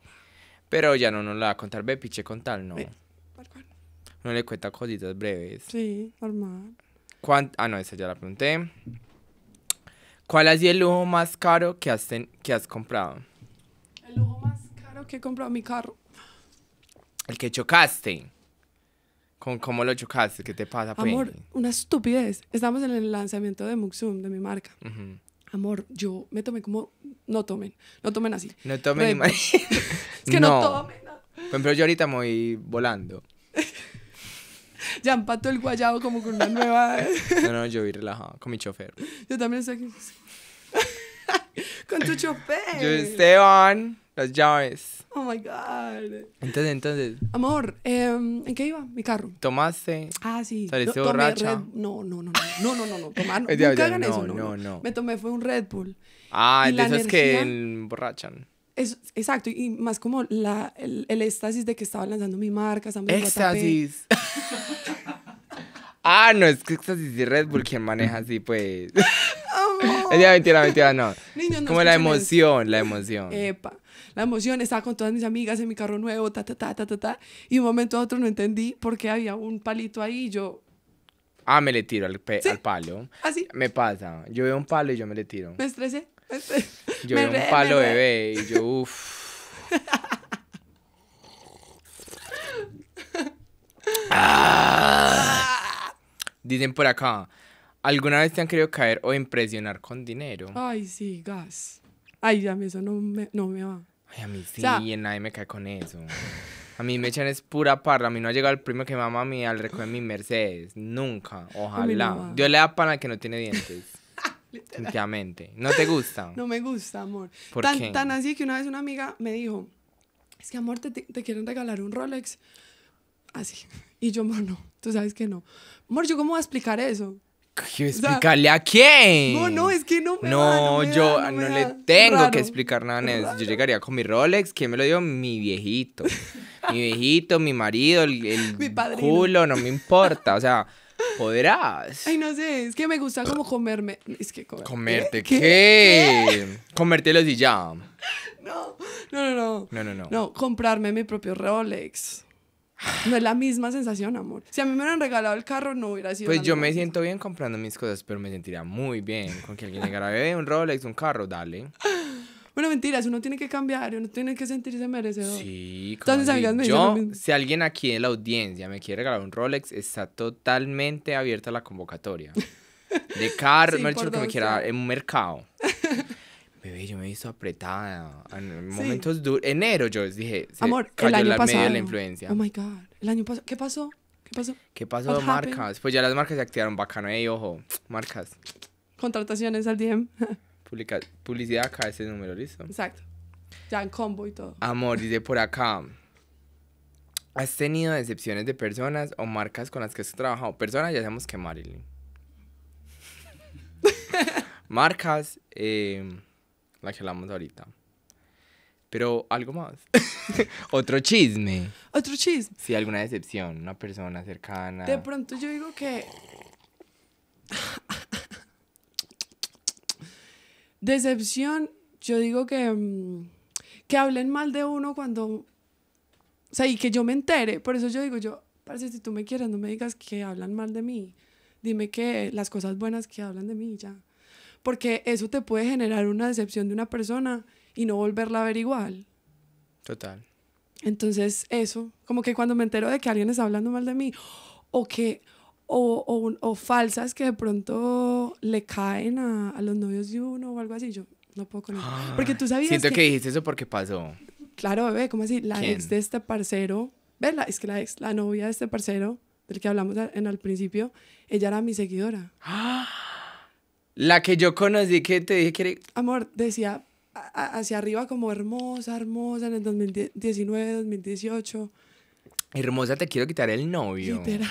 Pero ya no nos la va a contar Bepiche con tal, no. No le cuenta cositas breves. Sí, normal. Ah, no, esa ya la pregunté. ¿Cuál ha sido el lujo más caro que has, que has comprado? El lujo más caro que he comprado mi carro. El que chocaste. ¿Con cómo lo chocaste? ¿Qué te pasa, pues? Amor, una estupidez. Estamos en el lanzamiento de Muxum, de mi marca amor, yo me tomé como, no tomen, no tomen así. No tomen, ni más. es que no, tomen. No. Por ejemplo, yo ahorita me voy volando. ya empato el guayabo como con una nueva. no, no, yo voy relajado con mi chofer. Yo también estoy aquí. con tu chofer. Yo, Esteban. Las llaves. Oh my God. Entonces, entonces. Amor, em, ¿en qué iba? Mi carro. ¿Tomaste? Ah, sí. ¿Saliste no, borracha? No, no, no, no. No, no, no. no. Tomar, no. no, No, no, no. Me tomé, fue un Red Bull. Ah, y de que borrachan Es, exacto, y más como la, el, el, éxtasis de que estaba lanzando mi marca. Éxtasis. ah, no, es que éxtasis y Red Bull quien maneja así, pues. Amor. mentira, mentira, no. no como la emoción, la emoción. Epa la emoción, estaba con todas mis amigas en mi carro nuevo, ta, ta, ta, ta, ta, ta. Y de un momento a otro no entendí por qué había un palito ahí y yo... Ah, me le tiro al, al palo. Así. Ah, me pasa. Yo veo un palo y yo me le tiro. Me estresé. Me Yo veo un palo bebé y yo, uff. Dicen por acá, ¿alguna vez te han querido caer o impresionar con dinero? Ay, sí, gas. Ay, ya, eso no no me va a mí sí, y y nadie me cae con eso. A mí me echan es pura parra, A mí no ha llegado el primo que mamá a mí al recoger mi Mercedes. Nunca. Ojalá. yo Dios le da pan que no tiene dientes. sinceramente ¿No te gusta? No me gusta, amor. tan, así que una vez una amiga me dijo, es que amor, te, te quieren regalar un Rolex. Así. Y yo, amor, no. Tú sabes que no. Amor, ¿yo cómo voy a explicar eso? explicarle a quién. No, no, es que no me No, yo no, le tengo que explicar nada, Yo llegaría con mi Rolex. ¿Quién me lo dio? Mi viejito. mi viejito, mi marido, el, el culo, no me importa. O sea, podrás. Ay, no sé, es que me gusta como comerme. Es que comer. ¿Comerte qué? Comértelo los y ya. No, no, no, no. No, no, no. No, comprarme mi propio Rolex. No es la misma sensación, amor. Si a mí me hubieran regalado el carro, no hubiera sido. Pues yo me siento bien comprando mis cosas, pero me sentiría muy bien con que alguien llegara, bebé, un Rolex, un carro, dale. Bueno, mentiras, uno tiene que cambiar, uno tiene que sentirse merecedor. Sí, Entonces, yo, si alguien aquí en la audiencia me quiere regalar un Rolex, está totalmente abierta la convocatoria. De carro, no el que me quiera, en un mercado. Bebé, yo me he visto apretada en momentos duros. Enero yo dije, Amor, el año la pasado. la influencia. Oh my God. El año pasado, ¿qué pasó? ¿Qué pasó? ¿Qué pasó marcas? Pues ya las marcas se activaron bacano, y ojo. Marcas. Contrataciones al DM. publicidad acá, ese número, listo. Exacto. Ya en combo y todo. Amor, dice por acá. ¿Has tenido decepciones de personas o marcas con las que has trabajado? Personas, ya sabemos que Marilyn. marcas, eh la que hablamos ahorita. Pero algo más. Otro chisme. Otro chisme. Sí, alguna decepción, una persona cercana. De pronto yo digo que... decepción, yo digo que... Mm, que hablen mal de uno cuando... O sea, y que yo me entere. Por eso yo digo, yo, parece si tú me quieres, no me digas que hablan mal de mí. Dime que las cosas buenas que hablan de mí ya porque eso te puede generar una decepción de una persona y no volverla a ver igual. Total. Entonces, eso, como que cuando me entero de que alguien está hablando mal de mí, o que, o, falsas que de pronto le caen a, los novios de uno o algo así, yo no puedo con ah, porque tú sabías. Siento que, dijiste eso porque pasó. Claro, bebé, ¿cómo así? La ex de este parcero, verla es que la ex, la novia de este parcero, del que hablamos en al principio, ella era mi seguidora. ¡Ah! La que yo conocí que te dije que era... Amor, decía hacia arriba como hermosa, hermosa en el 2019, 2018. Hermosa, te quiero quitar el novio. Literal.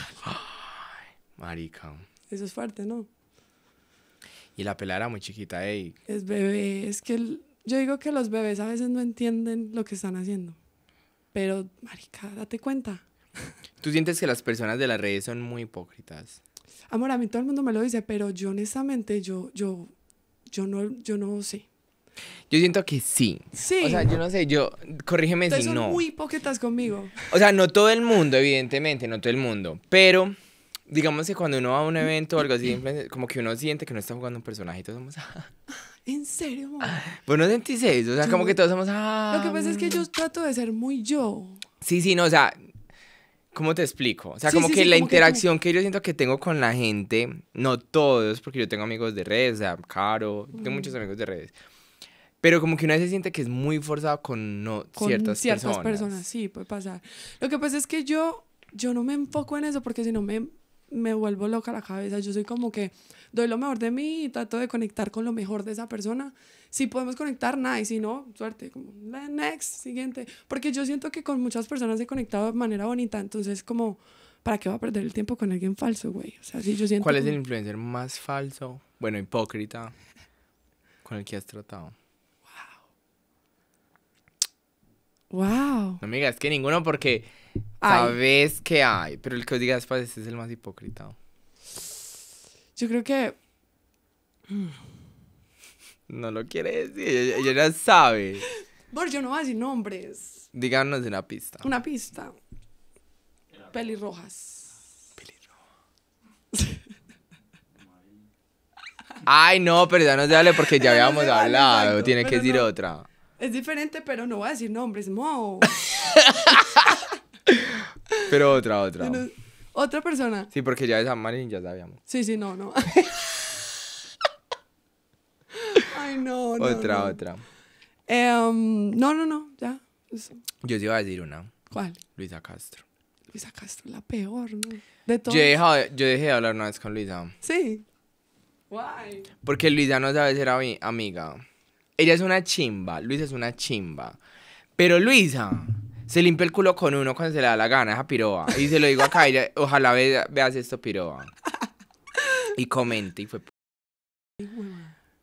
marica. Eso es fuerte, ¿no? Y la pelada era muy chiquita, ey. Es bebé, es que yo digo que los bebés a veces no entienden lo que están haciendo. Pero, marica, date cuenta. ¿Tú sientes que las personas de las redes son muy hipócritas? Amor, a mí todo el mundo me lo dice, pero yo honestamente, yo, yo, yo no, yo no sé. Yo siento que sí. Sí. O sea, yo no sé, yo, corrígeme Ustedes si son muy poquetas conmigo. O sea, no todo el mundo, evidentemente, no todo el mundo, pero digamos que cuando uno va a un evento o algo así, como que uno siente que no está jugando un personaje y todos somos... Ah". ¿En serio, Bueno Vos no sentís eso, o sea, como que todos somos... Ah, lo que pasa es que mm". yo trato de ser muy yo. Sí, sí, no, o sea, ¿Cómo te explico? O sea, como que la interacción que, yo siento que tengo con la gente, no todos, porque yo tengo amigos de redes, o sea, Caro, tengo muchos amigos de redes. Pero como que una vez se siente que es muy forzado con, no, con ciertas, personas. sí, puede pasar. Lo que pasa es que yo, yo no me enfoco en eso porque si no me, me vuelvo loca la cabeza. Yo soy como que doy lo mejor de mí y trato de conectar con lo mejor de esa persona si podemos conectar, nada, y si no, suerte, como, next, siguiente. Porque yo siento que con muchas personas he conectado de manera bonita, entonces como, ¿para qué va a perder el tiempo con alguien falso, güey? O sea, si yo siento... ¿Cuál es el influencer más falso, bueno, hipócrita, con el que has tratado? Wow. Wow. No me digas que ninguno porque a sabes que hay, pero el que os digas, pues, es el más hipócrita. Yo creo que... Mm, no lo quiere decir, ella, ya sabe. Por yo no voy a decir nombres. Díganos una pista. Una pista. Pelirrojas. Pelirrojas Ay, no, pero ya no se vale porque ya habíamos hablado. Tiene que decir otra. Es diferente, pero no va a decir nombres, Mo. pero otra, otra. otra persona. Sí, porque ya es Marín ya sabíamos. Sí, sí, no, no. no, Otra, otra. Em, no, no, no, ya. Yo sí iba a decir una. ¿Cuál? Luisa Castro. Luisa Castro, la peor, ¿no? De todo. Yo, yo dejé, de hablar una vez con Luisa. Sí. Why? Porque Luisa no sabe ser amiga. Ella es una chimba. Luisa es una chimba. Pero Luisa se limpia el culo con uno cuando se le da la gana, esa piroa. Y se lo digo acá, ojalá veas esto piroa. Y comente, y fue.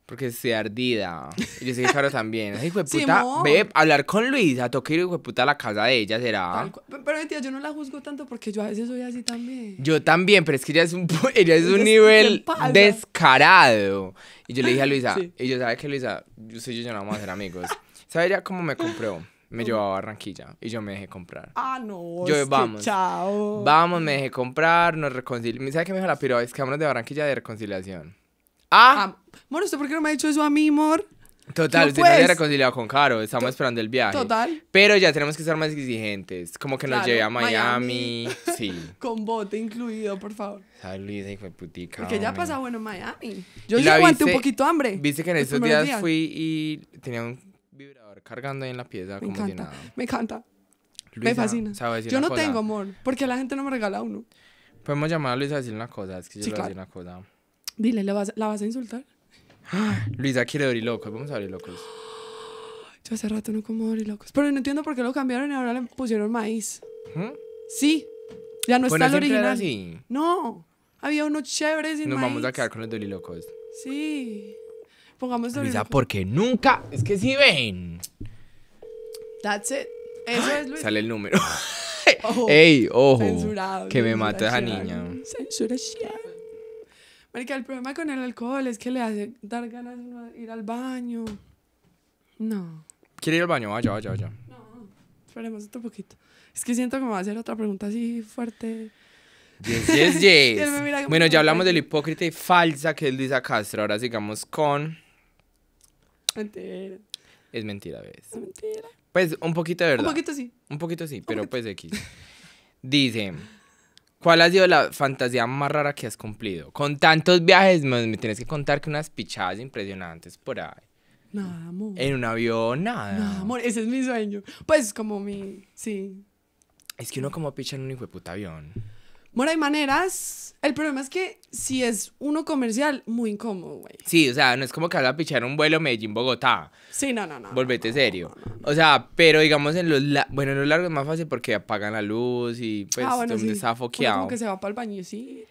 Porque estoy ardida. Y yo sé que Caro también. hijo de puta. Ve, hablar con Luisa, toque ir, hijo puta, a la casa de ella, será. Pero, mentira, yo no la juzgo tanto porque yo a veces soy así también. Yo también, pero es que ella es un, ella es un nivel descarado. Y yo le dije a Luisa, y yo, ¿sabes que Luisa? Yo y yo no vamos a ser amigos. ¿Sabes ya cómo me compró? Me llevó a Barranquilla y yo me dejé comprar. Ah, no. Yo- vamos. Chao. Vamos, me dejé comprar, nos reconciliamos. ¿Sabes qué me dijo la piró? Es que vámonos de Barranquilla de reconciliación. Ah. ah ¿usted por qué no me ha dicho eso a mí, amor? Total, usted reconciliado con Caro, estamos esperando el viaje. Total. Pero ya tenemos que ser más exigentes, como que nos lleve a Miami. Sí. con bote incluido, por favor. Luisa, hijo putica. Porque ya pasa bueno en Miami. Yo sí aguanté un poquito hambre. Viste que en estos días, fui y tenía un vibrador cargando ahí en la pieza, me encanta, Me encanta. me fascina. Yo no tengo amor, porque la gente no me regala uno. Podemos llamar a Luisa a decir una cosa, es que yo le voy una cosa. Dile, ¿la vas, a insultar? Ah, Luisa quiere dorilocos, vamos a dorilocos. Yo hace rato no como dorilocos. Pero no entiendo por qué lo cambiaron y ahora le pusieron maíz. ¿Mm? Sí, ya no pues está el original. así. No, había unos chéveres sin Nos vamos a quedar con los dorilocos. Sí, pongamos dorilocos. Luisa, porque nunca, es que si ven. That's it, eso es Luisa. Sale el número. Ey, ojo. Censurado. Que me mata esa niña. Censura Marica, el problema con el alcohol es que le hace dar ganas de ir al baño. No. ¿Quiere ir al baño? Vaya, vaya, vaya. No, esperemos otro poquito. Es que siento que me va a hacer otra pregunta así fuerte. Yes, yes, yes. bueno, ya hablamos del hipócrita y falsa que es Luisa Castro. Ahora sigamos con. Mentira. Es mentira, ¿ves? Mentira. Pues un poquito de verdad. Un poquito sí. Un poquito sí, pero pues X. Dice. ¿Cuál ha sido la fantasía más rara que has cumplido? Con tantos viajes, me, tienes que contar que unas pichadas impresionantes por ahí. Nada, amor. En un avión, nada. Nada, amor, ese es mi sueño. Pues como mi. Sí. Es que uno como picha en un hijo de puta avión. Bueno, hay maneras. El problema es que si es uno comercial, muy incómodo, güey. Sí, o sea, no es como que vas a pichar un vuelo Medellín-Bogotá. Sí, no, no, no. Volvete serio. o sea, pero digamos en los... Bueno, en los largos es más fácil porque apagan la luz y pues ah, bueno, está foqueado. como que se va para el baño sí.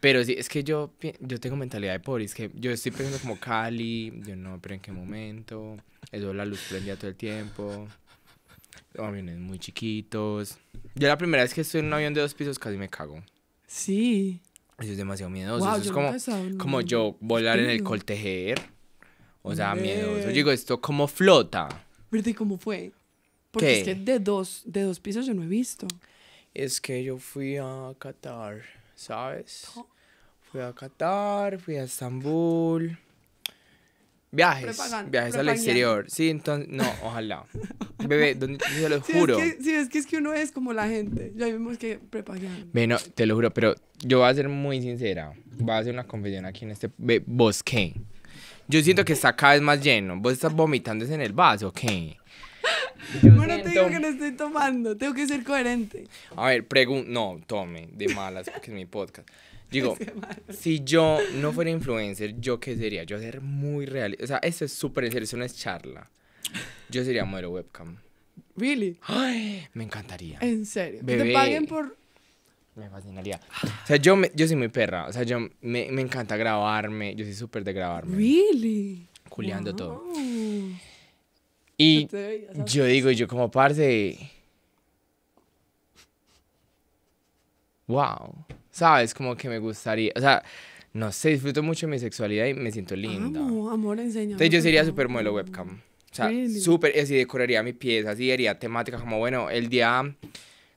Pero sí, es que yo, yo tengo mentalidad de pobre, es que yo estoy pensando como Cali, yo no, pero en qué momento, eso la luz prendía todo el tiempo aviones muy chiquitos. Yo la primera vez que estoy en un avión de dos pisos casi me cago. Sí. Eso es demasiado miedoso. Eso es como, yo volar en el coltejer. O sea, miedoso. digo, esto como flota. ¿Y cómo fue? Porque es que de dos, de dos pisos yo no he visto. Es que yo fui a Qatar, ¿sabes? Ah. Fui a Qatar, fui a Estambul. Viajes. viajes al exterior. Sí, entonces, no, ojalá. Bebé, ¿dónde, te lo juro. sí, es que es que uno es como la gente. Ya vimos que prepagan. Bueno, te lo juro, pero yo voy a ser muy sincera. Voy a hacer una confesión aquí en este bosque. Yo siento que está cada vez más lleno. Vos estás vomitando en el vaso, ¿ok? bueno, te digo que no estoy tomando. Tengo que ser coherente. A ver, pregunto, No, tome, de malas, porque es mi podcast. Digo, este si yo no fuera influencer, ¿yo qué sería? Yo ser muy realista O sea, eso es súper en serio, eso no es charla. Yo sería modelo webcam. ¿Really? me encantaría. En serio. Que te paguen por. Me fascinaría. O sea, yo, yo soy muy perra. O sea, yo me, encanta grabarme. Yo soy súper de grabarme. ¿Really? juliando todo. Y yo digo, yo como parte Wow. ¿sabes? Como que me gustaría, o sea, no sé, disfruto mucho mi sexualidad y me siento linda. No, amor, enseño. Entonces yo sería modelo webcam. O sea, súper, así decoraría mi pieza, así haría temática como, bueno, el día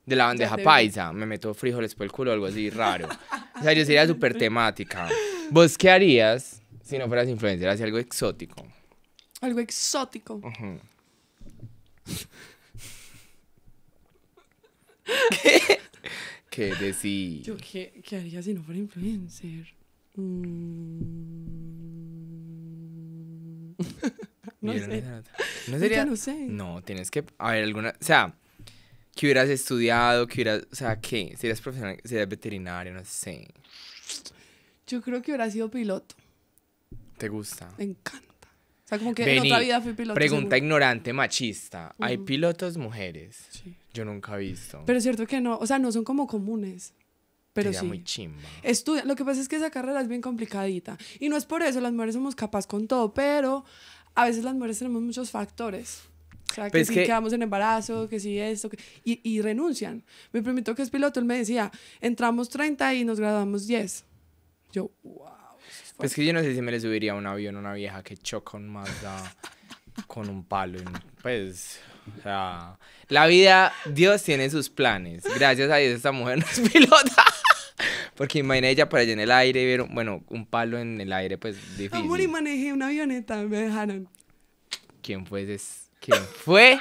de la bandeja paisa, me meto frijoles por el culo, algo así raro. O sea, yo sería súper temática. ¿Vos qué harías si no fueras influencer? Hacia algo exótico. Algo exótico que decir. Yo, ¿qué, qué haría si no fuera influencer? no, sé. no sería. No, no, tienes que. A ver, alguna. O sea, que hubieras estudiado, que hubieras. O sea, ¿qué? Serías profesional, serías veterinario, no sé. Yo creo que hubiera sido piloto. ¿Te gusta? Me encanta como que en otra vida fui piloto. Pregunta ignorante, machista. ¿Hay mm. pilotos mujeres? Yo nunca he visto. Pero es cierto que no, o sea, no son como comunes. Pero sí. muy chimba. Estudia. Lo que pasa es que esa carrera es bien complicadita. Y no es por eso, las mujeres somos capaces con todo, pero a veces las mujeres tenemos muchos factores. O sea, pues que si quedamos en embarazo, que si esto, Y, y, renuncian. Me permito que es piloto, él me decía, entramos 30 y nos graduamos 10. Yo, wow. Es Pues que yo no sé si me le subiría a un avión una vieja que choca un Mazda con un palo. Pues, o sea, la vida, Dios tiene sus planes. Gracias a Dios esta mujer no es pilota. Porque imagina ella por allá en el aire, vieron, bueno, un palo en el aire, pues difícil. Amor, y manejé una avioneta, me dejaron. ¿Quién fue ese? ¿Quién fue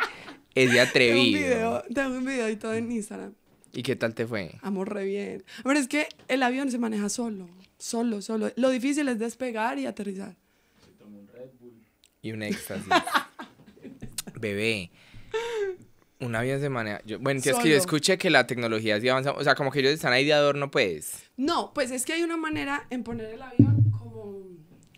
ese atrevido? Tengo un video, tengo un y todo en Instagram. ¿Y qué tal te fue? Amor, re bien. Amor, es que el avión se maneja solo. Solo, solo. Lo difícil es despegar y aterrizar. Se un Red Bull. Y un éxtasis. Bebé. Un avión de manera Yo, bueno, es que yo escuché que la tecnología sí avanza. O sea, como que ellos están ahí de adorno, pues. No, pues es que hay una manera en poner el avión como.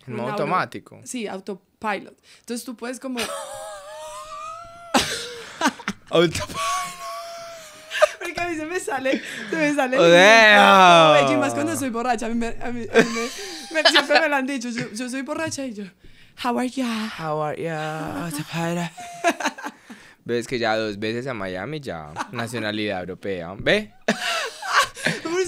En modo automático. sí, autopilot. Entonces tú puedes como. autopilot a mí se me sale, se me sale. ¡Odeo! Y más cuando soy borracha, a mí, siempre me lo han dicho, yo, soy borracha y yo, how are ya? How are ya? Ves que ya dos veces a Miami, ya nacionalidad europea, ¿ve?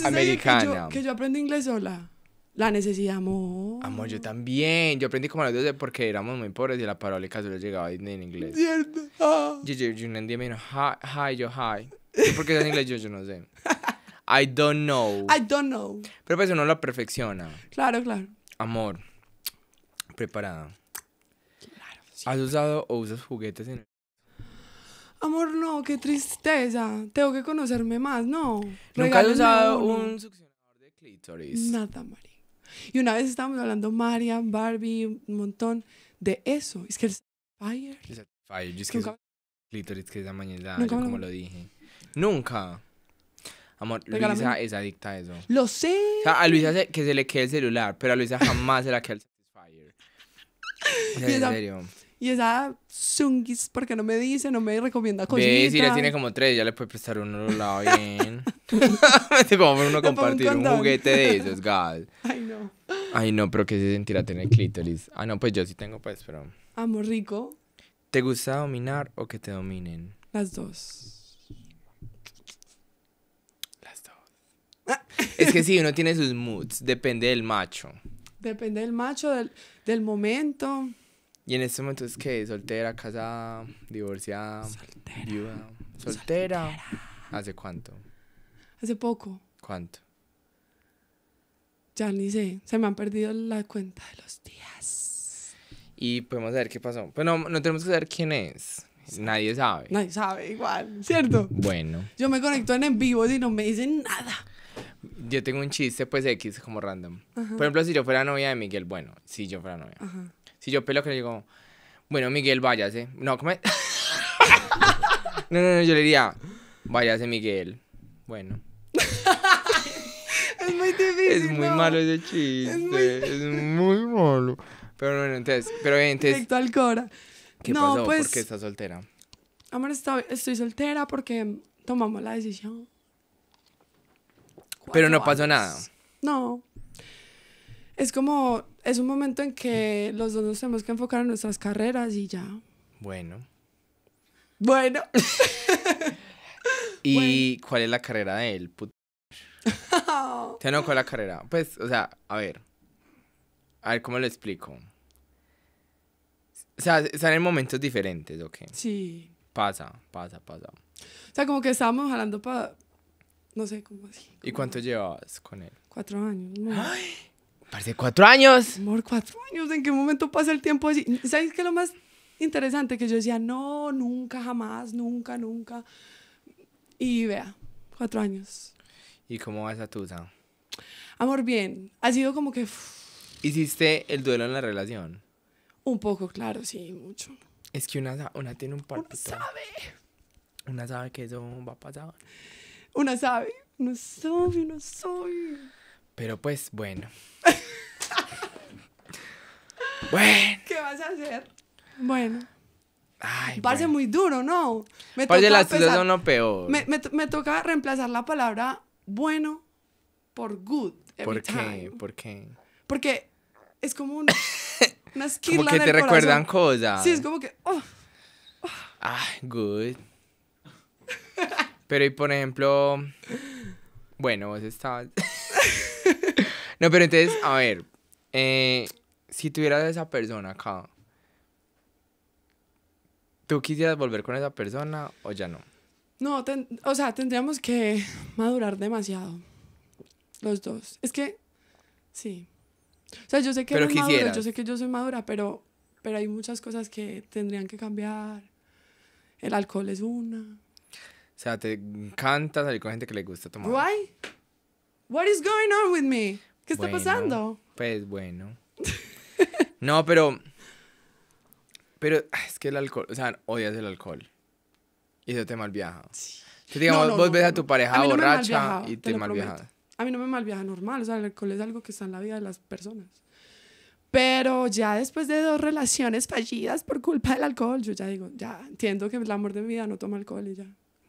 Americana. Que yo, que yo aprendí inglés sola. La necesito amor. Amor, yo también. Yo aprendí como los dos porque éramos muy pobres y la parólica solo llegaba Disney en inglés. Cierto. Ah. Yo, yo, yo un día me dijo, hi, yo, hi. Porque es en inglés yo, no sé. I don't know. I don't know. Pero pues uno lo perfecciona. Claro, claro. Amor. Preparada. Claro. Sí. ¿Has usado o usas juguetes en Amor, no, qué tristeza. Tengo que conocerme más, no. Nunca has usado un succionador de clítoris. Nada, Mari Y una vez estábamos hablando Marian, Barbie, un montón de eso. Es que el fire. El fire, es que el que es la mañana, como lo dije. Nunca. Amor, Luisa es adicta a eso. Lo sé. O sea, a Luisa que se le quede el celular, pero a Luisa jamás se le queda el satisfier. en serio. Y esa Zungis, porque no me dice, no me recomienda cosas Sí, si le tiene como tres, ya le puede prestar uno al lado bien. como uno compartir un, juguete de esos, God. Ay, no. Ay, no, pero que se sentirá tener clítoris. Ah, no, pues yo sí tengo, pues, pero. Amor rico. ¿Te gusta dominar o que te dominen? Las dos. Es que sí, uno tiene sus moods, depende del macho. Depende del macho, del, del momento. Y en este momento es que soltera, casada, divorciada, soltera. soltera. ¿Hace cuánto? Hace poco. ¿Cuánto? Ya ni sé, se me han perdido la cuenta de los días. Y podemos ver qué pasó. Pues no, no tenemos que saber quién es. Nadie sabe. Nadie sabe, igual, ¿cierto? Bueno. Yo me conecto en en vivo y no me dicen nada. Yo tengo un chiste, pues, X, como random. Por ejemplo, si yo fuera novia de Miguel, bueno, si yo fuera novia. Si yo pelo que le digo, bueno, Miguel, váyase. No, no, no, no, yo le diría, váyase, Miguel. Bueno. es muy difícil. Es muy malo ese chiste. Es muy... malo. Pero bueno, entonces, pero entonces. Directo al Cora. ¿Qué pasó? ¿Por pues, qué estás soltera? Amor, estoy, estoy soltera porque tomamos la decisión pero no pasó nada. No. Es como, es un momento en que los dos nos tenemos que enfocar en nuestras carreras y ya. Bueno. Bueno. ¿Y cuál es la carrera de él? Put la carrera? Pues, o sea, a ver. A ver, ¿cómo lo explico? O sea, están en momentos diferentes, ¿ok? Sí. Pasa, pasa, pasa. O sea, como que estábamos jalando para no sé cómo así. ¿Y cuánto llevabas con él? Cuatro años. Parece cuatro años. Amor, cuatro años. ¿En qué momento pasa el tiempo así? ¿Sabes qué es lo más interesante? Que yo decía, no, nunca, jamás, nunca, nunca. Y vea, cuatro años. ¿Y cómo vas a Tusa? Amor, bien. Ha sido como que. ¿Hiciste el duelo en la relación? Un poco, claro, sí, mucho. Es que una, una tiene un palpito. Una sabe. Una sabe que eso va a pasar. Una sabe, una sabe, una sabe. Pero pues bueno. bueno. ¿Qué vas a hacer? Bueno. Ay, muy duro, ¿no? Me las lo peor. Me, toca reemplazar la palabra bueno por good. ¿Por qué? ¿Por qué? Porque es como una esquirla Como que te recuerdan cosas. Sí, es como que... Oh, oh". Ah, good. Pero y por ejemplo, bueno, vos estabas... no, pero entonces, a ver, eh, si tuvieras esa persona acá, ¿tú quisieras volver con esa persona o ya no? No, o sea, tendríamos que madurar demasiado. Los dos. Es que, sí. O sea, yo sé que yo sé que yo soy madura, pero, pero hay muchas cosas que tendrían que cambiar. El alcohol es una. O sea, te encanta salir con gente que le gusta tomar. Why? What is going on with me? ¿Qué está pasando? Pues bueno. No, pero. Pero ah, es que el alcohol. O sea, odias el alcohol. Y eso te malviaja. Sí. Que digamos, vos ves a tu pareja borracha y te, te malviaja. A mí no me malviaja normal. O sea, el alcohol es algo que está en la vida de las personas. Pero ya después de dos relaciones fallidas por culpa del alcohol, yo ya digo, ya entiendo que el amor de mi vida no toma alcohol y ya.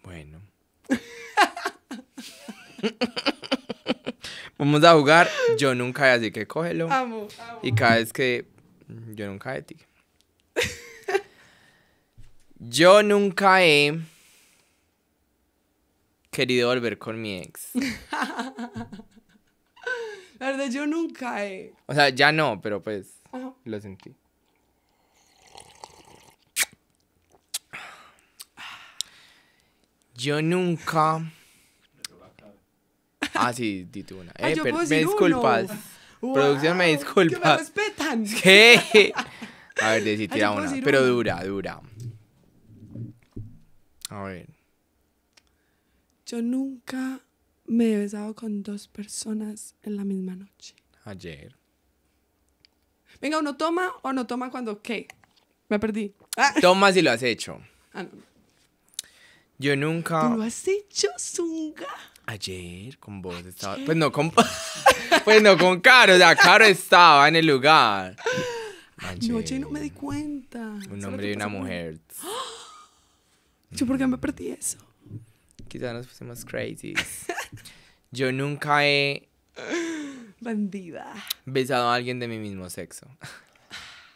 Bueno. Vamos a jugar Yo Nunca He, así que cógelo. Amo, Y cada vez que mm, Yo Nunca He, Yo nunca he querido volver con mi ex. La verdad, yo nunca he. O sea, ya no, pero pues lo sentí. Yo nunca. Ah, sí, tú una. Eh, me disculpas. Producción, me disculpas. disculpas. respetan. ¿Qué? A ver, decí, ah, una. Pero dura, dura. A ver. Yo nunca me he besado con dos personas en la misma noche. Ayer. Venga, ¿uno toma o no toma cuando qué? Me perdí. Toma si lo has hecho. ah, no. Yo nunca. ¿Tú lo has hecho, Zunga? Ayer con vos estaba. Pues no, con. pues no, con Caro. sea, Caro estaba en el lugar. Ayer. Noche no me di cuenta. Un hombre y una mujer. ¿Yo por qué me perdí eso? Quizás nos pusimos crazy. Yo nunca he. Bandida. Besado a alguien de mi mismo sexo.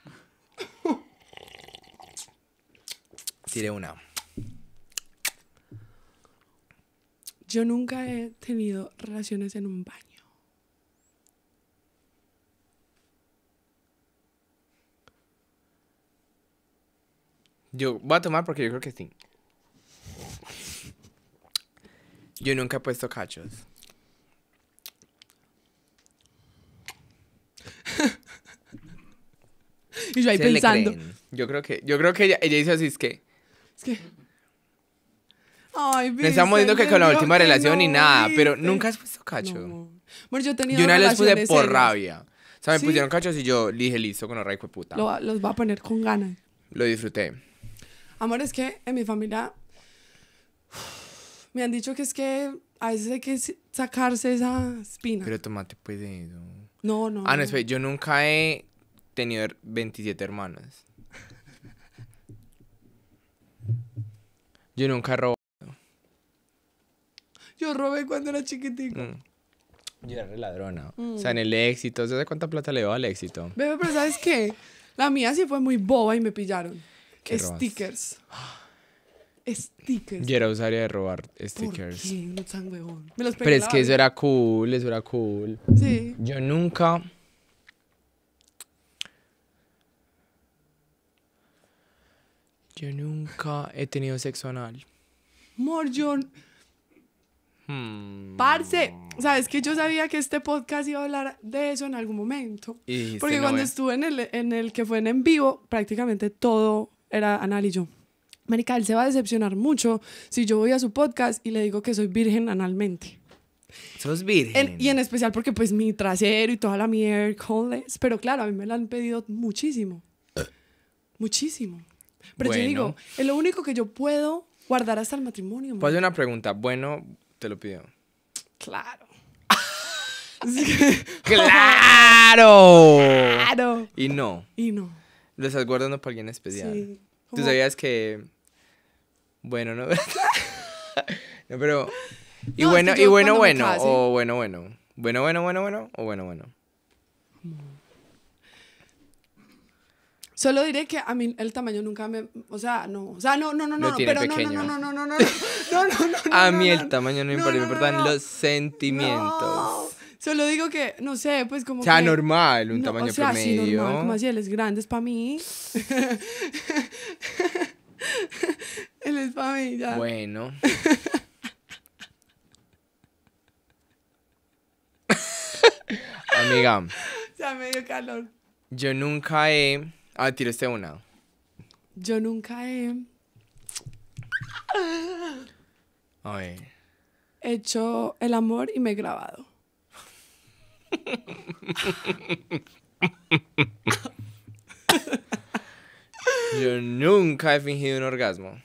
Tire una. Yo nunca he tenido relaciones en un baño. Yo voy a tomar porque yo creo que sí. Yo nunca he puesto cachos. y yo ahí pensando. Yo creo que, yo creo que ella, ella dice así, es que. Es que. Ay, Me estamos diciendo que con la última relación y ni nada, pero nunca has puesto cacho. yo una vez puse por rabia. O sea, me pusieron cachos y yo dije, listo, con de puta. los va a poner con ganas. Lo disfruté. Amor, es que en mi familia me han dicho que es que a veces hay que sacarse esa espina. Pero tomate pues de No, no. Ah, no, yo nunca he tenido 27 hermanos. Yo nunca he robado... Yo robé cuando era chiquitico. Mm. Yo era ladrona. O mm. sea, en el éxito. ¿Sabes cuánta plata le dio al éxito? Bebe, pero ¿sabes qué? La mía sí fue muy boba y me pillaron. stickers. Stickers. Yo era usuaria de robar stickers. ¿Por qué? No tan Me los Pero es que eso era cool, eso era cool. Sí. Yo nunca. Yo nunca he tenido sexo anal. Mor, yo. Hmm. Parce, sabes que yo sabía que este podcast iba a hablar de eso en algún momento. porque cuando eh". estuve en el, en el que fue en, en vivo, prácticamente todo era Anal y yo. Marica, él se va a decepcionar mucho si yo voy a su podcast y le digo que soy virgen analmente. Sos virgen. y en especial porque pues mi trasero y toda la mierda Pero claro, a mí me lo han pedido muchísimo. muchísimo. Pero yo digo, es lo único que yo puedo guardar hasta el matrimonio. Pues una pregunta. Bueno, te lo pido. Claro. ¡Claro! Y no. Y no. Lo estás guardando para alguien especial. Tú sabías que. Bueno, ¿no? pero. Y bueno, y bueno, bueno. O bueno, bueno. Bueno, bueno, bueno, bueno. O bueno, bueno. Solo diré que a mí el tamaño nunca me, o sea, no, o sea, no, no, no, no, pero no, no, no, no, no, no, no, no, A mí el tamaño no me importa. Me importan los sentimientos. Solo digo que, no sé, pues como. O sea, que, normal, un no, tamaño o sea, promedio. Sí, normal, como así, él es grande, es para mí. él es para mí, ya. Bueno. Amiga. Ya me dio calor. Yo nunca he Ah, tírese una. Yo nunca he. A ver. Hecho el amor y me he grabado. Yo nunca he fingido un orgasmo.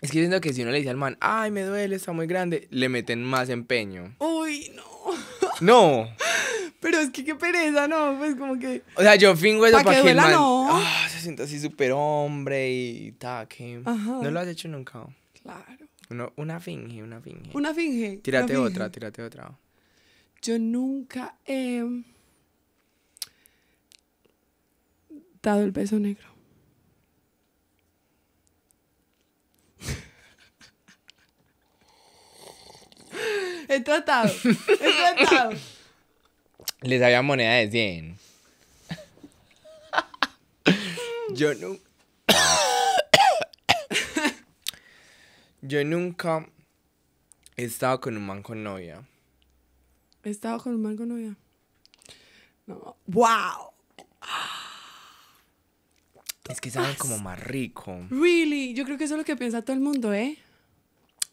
Es que siento que si uno le dice al man, ay, me duele, está muy grande, le meten más empeño. Uy, no. No. Pero es que qué pereza, ¿no? Pues como que. O sea, yo fingo eso para que, que no. Ah, se siente así súper hombre y tal, No lo has hecho nunca. Claro. Uno, una finge, una finge. Una finge. Tírate otra, tírate otra. Yo nunca he. dado el beso negro. He tratado. He tratado. Les había moneda de 100. Yo nunca. Yo nunca he estado con un man con novia. He estado con un man con novia. No. ¡Wow! Es que saben como más rico. Really, yo creo que eso es lo que piensa todo el mundo, ¿eh?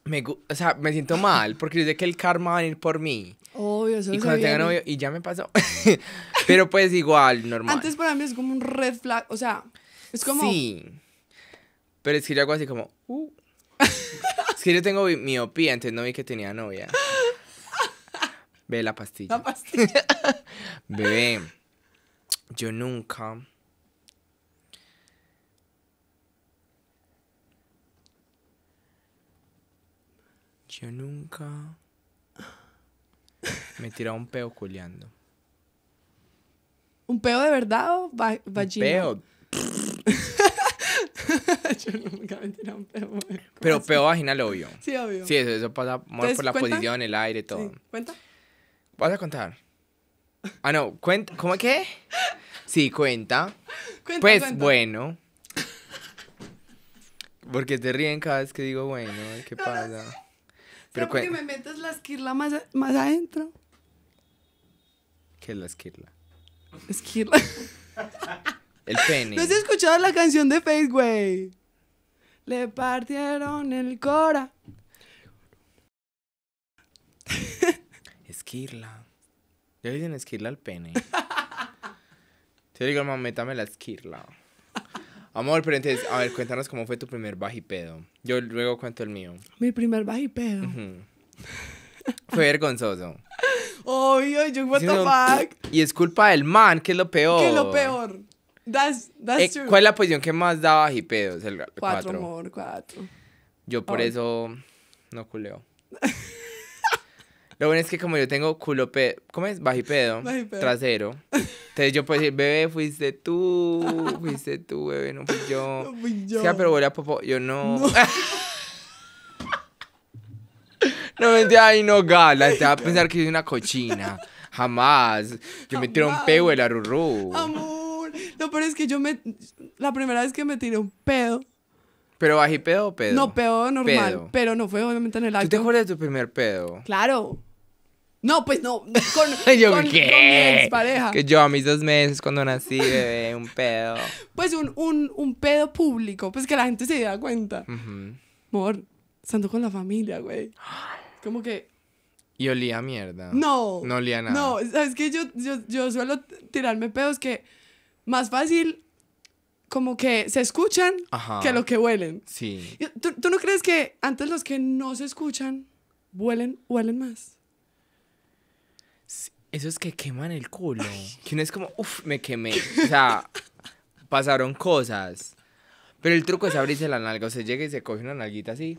me, o sea, me siento mal porque yo sé que el karma va a venir por mí. Obvio, eso Y cuando tenga novio, y ya me pasó. Pero pues igual, normal. Antes para mí es como un red flag, o sea, es como... Sí. Pero es que yo hago así como... Uh". es que yo tengo miopía, entonces no vi que tenía novia. Ve la pastilla. La Bebé, yo nunca Yo nunca me tirado un peo culeando. ¿Un peo de verdad o va vagina? peo. Yo nunca me tirado un peo. Pero peo vagina lo obvio. Sí, obvio. Sí, eso, eso pasa por la posición, el aire, todo. ¿Cuenta? ¿Vas a contar? Ah, no, cuenta. ¿Cómo qué? Sí, cuenta. cuenta pues bueno. Porque te ríen cada vez que digo bueno, ¿qué pasa? Pero, que me metes la esquirla más, más adentro. ¿Qué es la esquirla? Esquirla. el pene. ¿No has escuchado la canción de Face, Le partieron el cora. esquirla. ya dicen esquirla al pene. Te digo, mamá, métame la esquirla. Amor, pero entonces, a ver, cuéntanos cómo fue tu primer bajipedo. Yo luego cuento el mío. Mi primer bajipedo. Fue vergonzoso. Obvio, yo, what the fuck. Y es culpa del man, que es lo peor. Que es lo peor. That's, eh, true. ¿Cuál es la posición que más da bajipedos? cuatro, cuatro. amor, cuatro. Yo por eso no culeo. Lo bueno es que como yo tengo culo pedo, ¿cómo es? Bajipedo, Bajipedo. trasero. Entonces yo puedo decir, bebé, fuiste tú, fuiste tú, bebé, no fui yo. No fui yo. sea, ah, pero huele a popo. Yo no. No, me di ay no, gala. Te va a pensar que soy una cochina. Jamás. Yo me tiré un peo el arurú. Amor. No, pero es que yo me. La primera vez que me tiré un pedo. ¿Pero bajipedo o pedo? No, pedo normal. Pero no fue obviamente en el acto. ¿Tú te acuerdas de tu primer pedo? Claro. No, pues no. Con, yo, ¿qué? Que yo a mis dos meses cuando nací, bebé, un pedo. Pues un, un, un pedo público, pues que la gente se dé cuenta. Uh estando con la familia, güey. Como que... Y olía mierda. No. No olía nada. No, es que yo, yo, suelo tirarme pedos que más fácil como que se escuchan que lo que huelen. Sí. ¿Tú, ¿Tú no crees que antes los que no se escuchan huelen, huelen más? Eso es que queman el culo. Que uno es como, uff, me quemé. O sea, pasaron cosas. Pero el truco es abrirse la nalga. O sea, llega y se coge una nalguita así.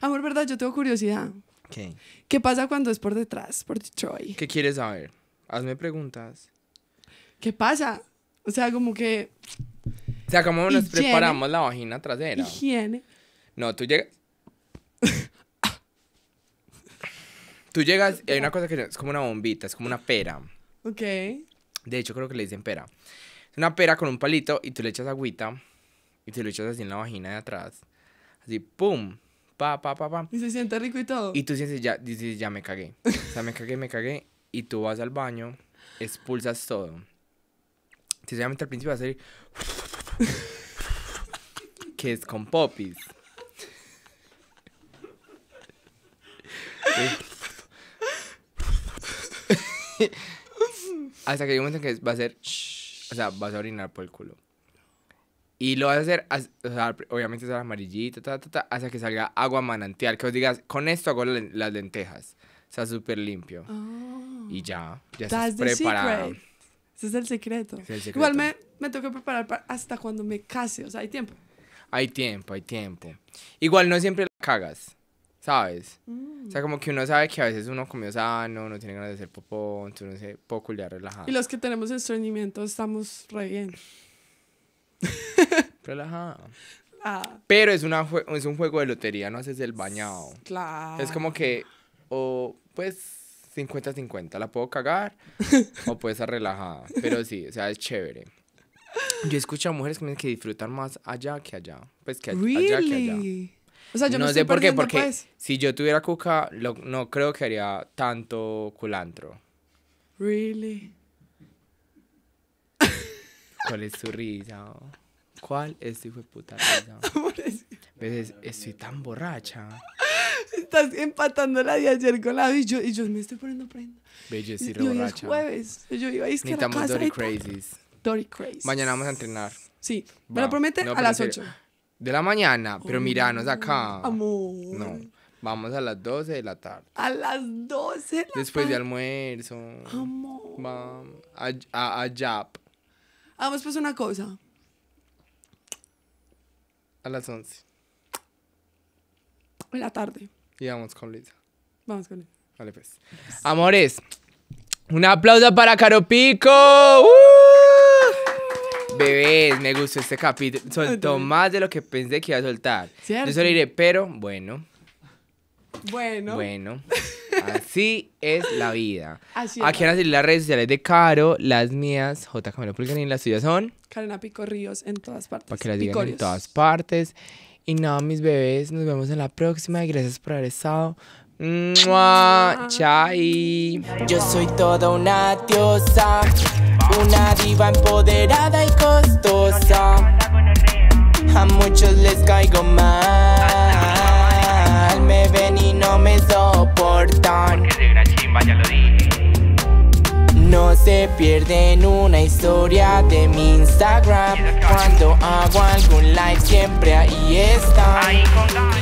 Amor, ¿verdad? Yo tengo curiosidad. ¿Qué? ¿Qué pasa cuando es por detrás, por Detroit? ¿Qué quieres saber? Hazme preguntas. ¿Qué pasa? O sea, como que. O sea, ¿cómo nos preparamos la vagina trasera? Higiene. No, tú llegas. Tú llegas y hay una cosa que es como una bombita, es como una pera. Ok. De hecho, creo que le dicen pera. Es una pera con un palito y tú le echas agüita y te lo echas así en la vagina de atrás. Así, pum, pa, pa, pa, pa. Y se siente rico y todo. Y tú sientes, ya, dices, ya me cagué. O sea, me cagué, me cagué. Y tú vas al baño, expulsas todo. Sinceramente, al principio va a ser. que es con popis. hasta que hay un momento que va a ser. O sea, vas a orinar por el culo. Y lo vas a hacer, obviamente está amarillito, ta, ta, hasta que salga agua manantial. Que os digas, con esto hago las lentejas. O sea, súper limpio. Oh. Y ya, ya estás preparado. Ese es el secreto. Igual me, me tengo que preparar hasta cuando me case. O sea, hay tiempo. Hay tiempo, hay tiempo. Igual no siempre la cagas. ¿sabes? O sea, mm. como que uno sabe que a veces uno comió sano, no tiene ganas de hacer popó, entonces uno se puede relajado. Y los que tenemos estreñimiento estamos re bien. relajado. Ah. Pero es, una, es un juego de lotería, no haces el bañado. Claro. Es como que, o pues 50-50, la puedo cagar o puede estar relajada. Pero sí, o sea, es chévere. Yo escucho a mujeres que disfrutan más allá que allá. Pues que, allá que allá. O sea, yo no, sé por qué, porque pues. si yo tuviera cuca, no creo que haría tanto culantro. Really? ¿Cuál es tu risa? ¿Cuál es tu puta risa? veces pues estoy tan borracha. Estás empatando la de ayer con la y yo, y yo me estoy poniendo prenda. Bello, estoy y, borracha. es jueves. Yo iba a ir a Dory Crazies. Dory Crazies. Mañana vamos a entrenar. Sí. me lo promete a las 8 de la mañana, pero miranos acá. Amor. No. Vamos a las 12 de la tarde. A las 12 Después de almuerzo. Amor. Vamos. A, a, Jap. Vamos, pues una cosa. A las 11. En la tarde. Y vamos con Lisa. Vamos con Lisa. Vale, pues. Amores, un aplauso para Caro Pico. ¡Uh! Bebés, me gustó este capítulo. Soltó más de lo que pensé que iba a soltar. ¿Cierto? Yo solo diré, pero bueno. Bueno. Bueno. Así es la vida. Así Aquí van a salir las redes sociales de Caro, las mías, J. Camilo Pulgarín, las suyas son. Pico Ríos en todas partes. Para que las digan en todas partes. Y nada, mis bebés, nos vemos en la próxima. gracias por haber estado. ¡Mua! Chai. Yo soy toda una diosa una diva empoderada y costosa. A muchos les caigo mal. Me ven y no me soportan. No se pierden una historia de mi Instagram. Cuando hago algún like siempre ahí están.